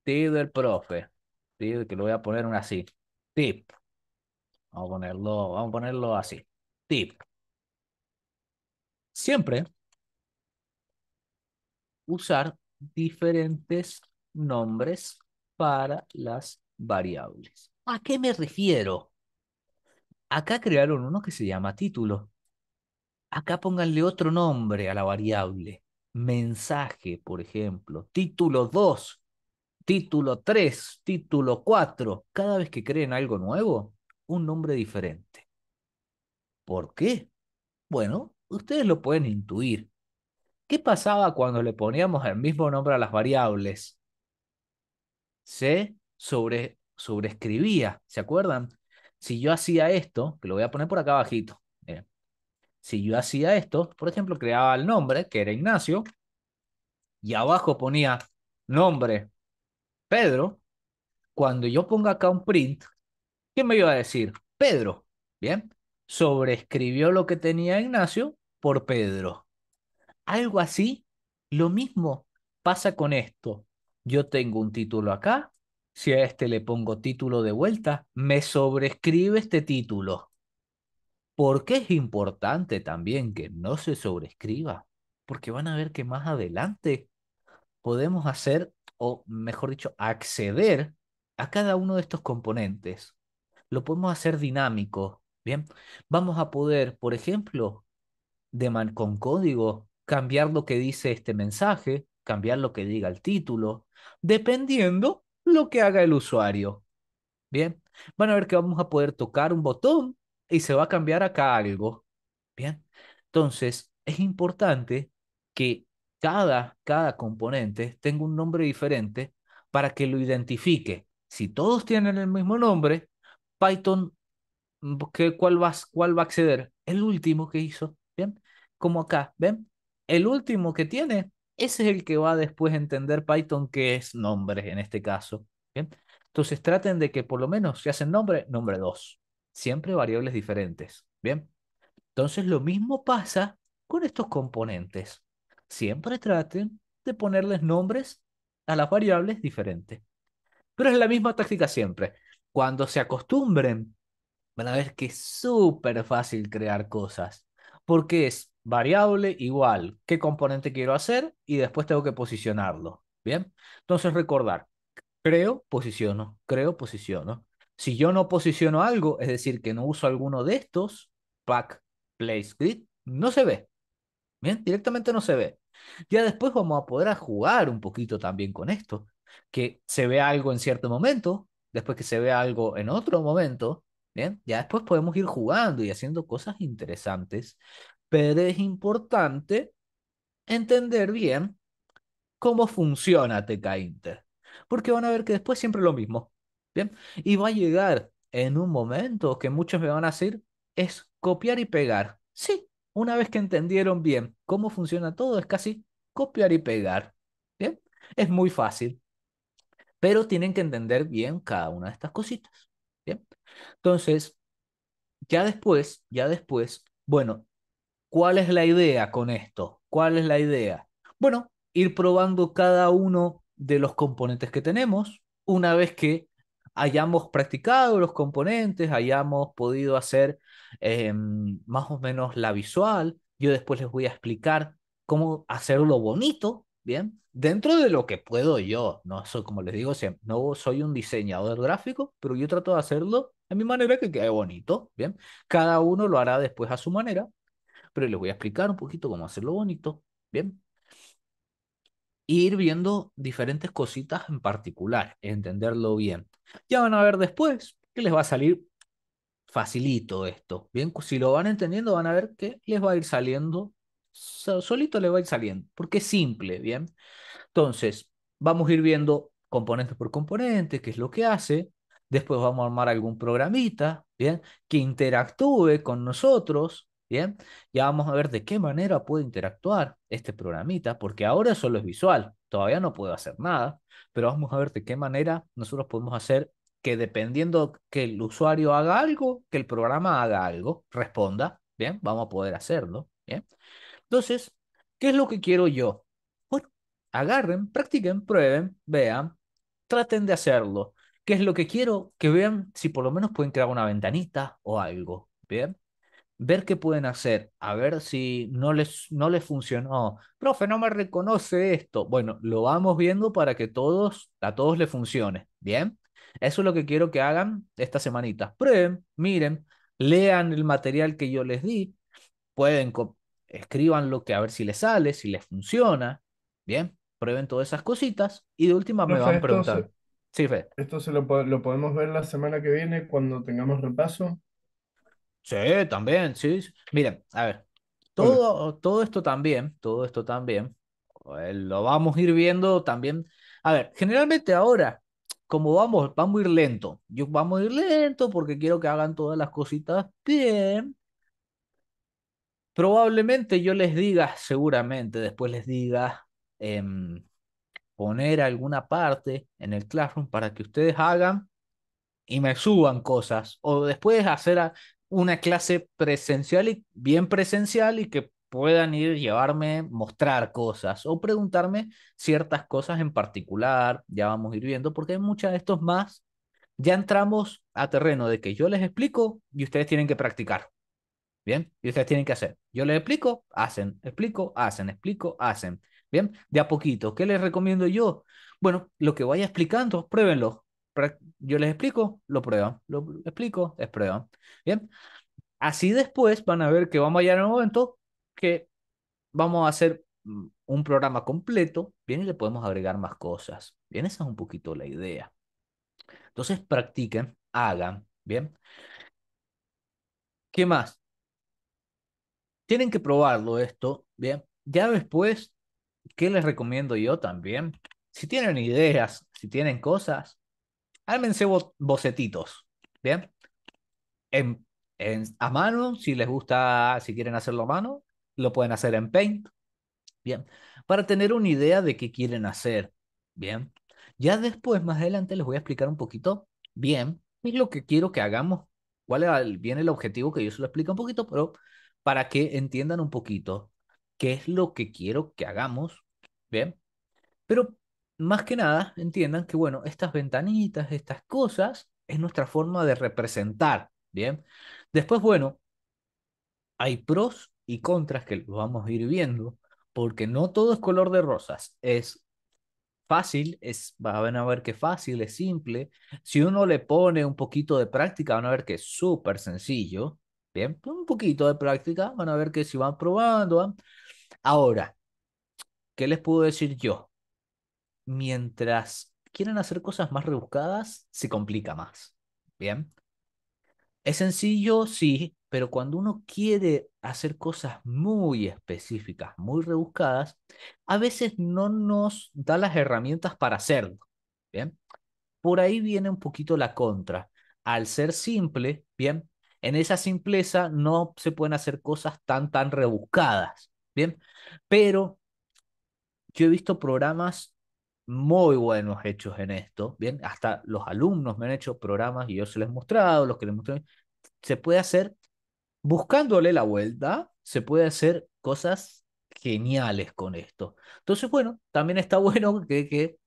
Tip del profe. que lo voy a poner así. Tip. Vamos a ponerlo, vamos a ponerlo así. Tip. Siempre usar diferentes nombres para las variables. ¿A qué me refiero? Acá crearon uno que se llama título. Acá pónganle otro nombre a la variable mensaje, por ejemplo, título 2, título 3, título 4, cada vez que creen algo nuevo, un nombre diferente. ¿Por qué? Bueno, ustedes lo pueden intuir. ¿Qué pasaba cuando le poníamos el mismo nombre a las variables? Se sobre, sobreescribía, ¿se acuerdan? Si yo hacía esto, que lo voy a poner por acá abajito, si yo hacía esto, por ejemplo, creaba el nombre, que era Ignacio, y abajo ponía nombre Pedro, cuando yo ponga acá un print, ¿qué me iba a decir? Pedro, ¿bien? Sobrescribió lo que tenía Ignacio por Pedro. Algo así, lo mismo pasa con esto. Yo tengo un título acá, si a este le pongo título de vuelta, me sobrescribe este título. ¿Por qué es importante también que no se sobrescriba? Porque van a ver que más adelante podemos hacer, o mejor dicho, acceder a cada uno de estos componentes. Lo podemos hacer dinámico, ¿bien? Vamos a poder, por ejemplo, de con código, cambiar lo que dice este mensaje, cambiar lo que diga el título, dependiendo lo que haga el usuario. Bien, van a ver que vamos a poder tocar un botón y se va a cambiar acá algo. Bien, entonces es importante que cada, cada componente tenga un nombre diferente para que lo identifique. Si todos tienen el mismo nombre, Python, mm, cuál, va, ¿cuál va a acceder? El último que hizo, ¿bien? Como acá, ¿ven? El último que tiene, ese es el que va después a entender Python que es nombre en este caso, ¿bien? Entonces traten de que por lo menos si hacen nombre, nombre 2 siempre variables diferentes. Bien, entonces lo mismo pasa con estos componentes. Siempre traten de ponerles nombres a las variables diferentes. Pero es la misma táctica siempre. Cuando se acostumbren, van a ver que es súper fácil crear cosas, porque es variable igual qué componente quiero hacer y después tengo que posicionarlo. Bien, entonces recordar, creo, posiciono, creo, posiciono. Si yo no posiciono algo, es decir, que no uso alguno de estos, pack, play script, no se ve. Bien, directamente no se ve. Ya después vamos a poder jugar un poquito también con esto, que se ve algo en cierto momento, después que se ve algo en otro momento, bien, ya después podemos ir jugando y haciendo cosas interesantes, pero es importante entender bien cómo funciona TK porque van a ver que después siempre es lo mismo y va a llegar en un momento que muchos me van a decir, es copiar y pegar. Sí, una vez que entendieron bien cómo funciona todo, es casi copiar y pegar. Bien, es muy fácil, pero tienen que entender bien cada una de estas cositas. Bien, entonces, ya después, ya después, bueno, ¿cuál es la idea con esto? ¿Cuál es la idea? Bueno, ir probando cada uno de los componentes que tenemos. Una vez que hayamos practicado los componentes, hayamos podido hacer em, más o menos la visual. Yo después les voy a explicar cómo hacerlo bonito, ¿bien? Dentro de lo que puedo yo, no soy, como les digo, no soy un diseñador gráfico, pero yo trato de hacerlo a mi manera que quede bonito, ¿bien? Cada uno lo hará después a su manera, pero les voy a explicar un poquito cómo hacerlo bonito, ¿bien? ir viendo diferentes cositas en particular, entenderlo bien. Ya van a ver después que les va a salir facilito esto. Bien, si lo van entendiendo, van a ver que les va a ir saliendo, solito les va a ir saliendo, porque es simple, bien. Entonces, vamos a ir viendo componente por componente, qué es lo que hace. Después vamos a armar algún programita, bien, que interactúe con nosotros, Bien, ya vamos a ver de qué manera puede interactuar este programita, porque ahora solo es visual, todavía no puedo hacer nada, pero vamos a ver de qué manera nosotros podemos hacer que dependiendo que el usuario haga algo, que el programa haga algo, responda, bien, vamos a poder hacerlo, bien. Entonces, ¿qué es lo que quiero yo? Bueno, agarren, practiquen, prueben, vean, traten de hacerlo. ¿Qué es lo que quiero? Que vean si por lo menos pueden crear una ventanita o algo, bien ver qué pueden hacer, a ver si no les, no les funcionó. Profe, no me reconoce esto. Bueno, lo vamos viendo para que todos, a todos les funcione. Bien, eso es lo que quiero que hagan esta semanita. Prueben, miren, lean el material que yo les di, pueden, escriban lo que a ver si les sale, si les funciona. Bien, prueben todas esas cositas y de última me van a preguntar. Esto sí, Esto lo, lo podemos ver la semana que viene cuando tengamos repaso. Sí, también, sí. Miren, a ver, todo, todo esto también, todo esto también, eh, lo vamos a ir viendo también. A ver, generalmente ahora, como vamos, vamos a ir lento. Yo vamos a ir lento porque quiero que hagan todas las cositas bien. Probablemente yo les diga, seguramente después les diga, em, poner alguna parte en el Classroom para que ustedes hagan y me suban cosas. O después hacer, a, una clase presencial y bien presencial y que puedan ir, llevarme, mostrar cosas o preguntarme ciertas cosas en particular. Ya vamos a ir viendo, porque hay muchas de estos más. Ya entramos a terreno de que yo les explico y ustedes tienen que practicar. Bien, y ustedes tienen que hacer. Yo les explico, hacen, explico, hacen, explico, hacen. Bien, de a poquito. ¿Qué les recomiendo yo? Bueno, lo que vaya explicando, pruébenlo yo les explico, lo prueban, lo explico, es prueban Bien, así después van a ver que vamos a llegar a un momento que vamos a hacer mm, un programa completo, bien, y le podemos agregar más cosas. Bien, esa es un poquito la idea. Entonces, practiquen, hagan, bien. ¿Qué más? Tienen que probarlo esto, bien. Ya después, ¿qué les recomiendo yo también? Si tienen ideas, si tienen cosas, ármense bocetitos, ¿bien? En, a mano, si les gusta, si quieren hacerlo a mano, lo pueden hacer en Paint, ¿bien? Para tener una idea de qué quieren hacer, ¿bien? Ya después, más adelante, les voy a explicar un poquito bien es lo que quiero que hagamos, cuál es bien el objetivo, que yo se lo explico un poquito, pero para que entiendan un poquito qué es lo que quiero que hagamos, ¿bien? Pero más que nada, entiendan que, bueno, estas ventanitas, estas cosas, es nuestra forma de representar, ¿bien? Después, bueno, hay pros y contras que los vamos a ir viendo, porque no todo es color de rosas, es fácil, es, van a ver que fácil, es simple. Si uno le pone un poquito de práctica, van a ver que es súper sencillo. Bien, un poquito de práctica, van a ver que si van probando. Ahora, ¿qué les puedo decir yo? mientras quieren hacer cosas más rebuscadas, se complica más. ¿Bien? Es sencillo, sí, pero cuando uno quiere hacer cosas muy específicas, muy rebuscadas, a veces no nos da las herramientas para hacerlo. ¿Bien? Por ahí viene un poquito la contra. Al ser simple, ¿bien? En esa simpleza no se pueden hacer cosas tan, tan rebuscadas. ¿Bien? Pero yo he visto programas muy buenos hechos en esto, ¿bien? Hasta los alumnos me han hecho programas y yo se les he mostrado, los que les mostré, se puede hacer, buscándole la vuelta, se puede hacer cosas geniales con esto. Entonces, bueno, también está bueno que,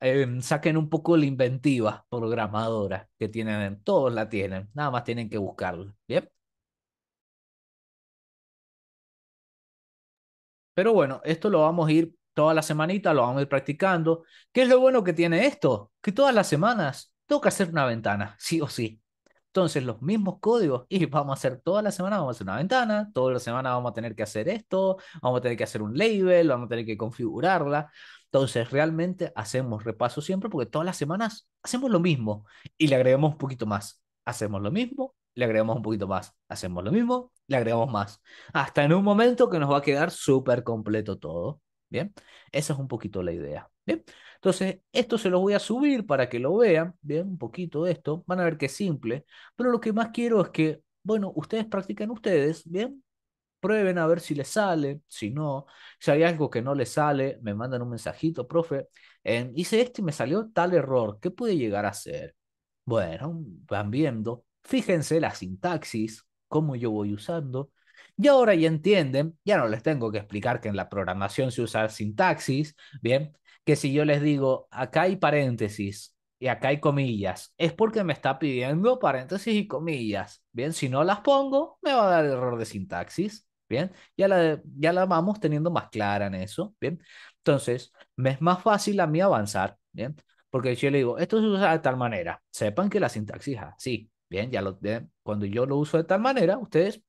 em, saquen un poco la inventiva programadora que tienen, todos la tienen, nada más tienen que buscarla, ¿bien? Pero bueno, esto lo vamos a ir toda la semanita lo vamos a ir practicando. ¿Qué es lo bueno que tiene esto? Que todas las semanas toca hacer una ventana, sí o sí. Entonces, los mismos códigos, y vamos a hacer toda la semana, vamos a hacer una ventana, toda la semana vamos a tener que hacer esto, vamos a tener que hacer un label, vamos a tener que configurarla. Entonces, realmente hacemos repaso siempre porque todas las semanas hacemos lo mismo y le agregamos un poquito más. Hacemos lo mismo, le agregamos un poquito más. Hacemos lo mismo, le agregamos más. Hasta en un momento que nos va a quedar súper completo todo. Bien, esa es un poquito la idea. Bien, entonces esto se los voy a subir para que lo vean. Bien, un poquito esto. Van a ver que es simple, pero lo que más quiero es que, bueno, ustedes practiquen ustedes. Bien, prueben a ver si les sale, si no, si hay algo que no les sale, me mandan un mensajito, profe, hice esto y me salió tal error, ¿qué puede llegar a ser? Bueno, van viendo, fíjense la sintaxis, cómo yo voy usando, y ahora ya entienden, ya no les tengo que explicar que en la programación se usa sintaxis, ¿bien? Que si yo les digo, acá hay paréntesis y acá hay comillas, es porque me está pidiendo paréntesis y comillas, ¿bien? Si no las pongo, me va a dar error de sintaxis, ¿bien? Ya la, ya la vamos teniendo más clara en eso, ¿bien? Entonces, me es más fácil a mí avanzar, ¿bien? Porque si yo le digo, esto se usa de tal manera, sepan que la sintaxis es así, ¿bien? Ya lo, Cuando yo lo uso de tal manera, ustedes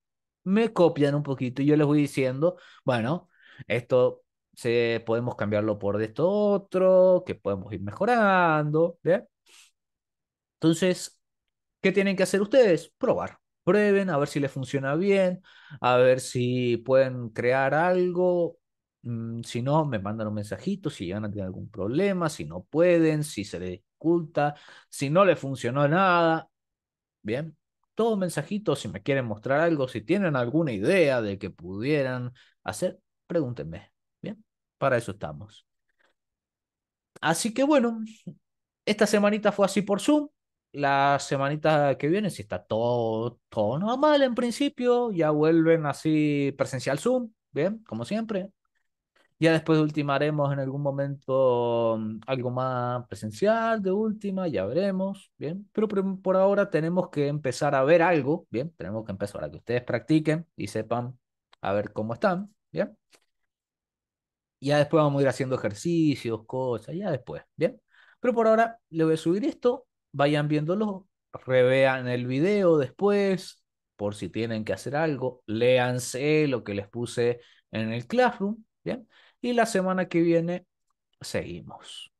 me copian un poquito y yo les voy diciendo, bueno, esto se, podemos cambiarlo por de esto otro, que podemos ir mejorando. ¿bien? Entonces, ¿qué tienen que hacer ustedes? Probar. Prueben a ver si les funciona bien, a ver si pueden crear algo. Mm, si no, me mandan un mensajito si van a tener algún problema, si no pueden, si se les dificulta, si no les funcionó nada. Bien, todo mensajito, si me quieren mostrar algo, si tienen alguna idea de que pudieran hacer, pregúntenme. Bien, para eso estamos. Así que bueno, esta semanita fue así por Zoom. La semanita que viene, si está todo, todo normal en principio, ya vuelven así presencial Zoom, bien, como siempre, ya después ultimaremos en algún momento mm, algo más presencial de última, ya veremos, ¿bien? Pero por ahora tenemos que empezar a ver algo, ¿bien? Tenemos que empezar a que ustedes practiquen y sepan a ver cómo están, ¿bien? Ya después vamos a ir haciendo ejercicios, cosas, ya después, ¿bien? Pero por ahora le voy a subir esto, vayan viéndolo, revean el video después, por si tienen que hacer algo, léanse lo que les puse en el Classroom, ¿bien? y la semana que viene seguimos.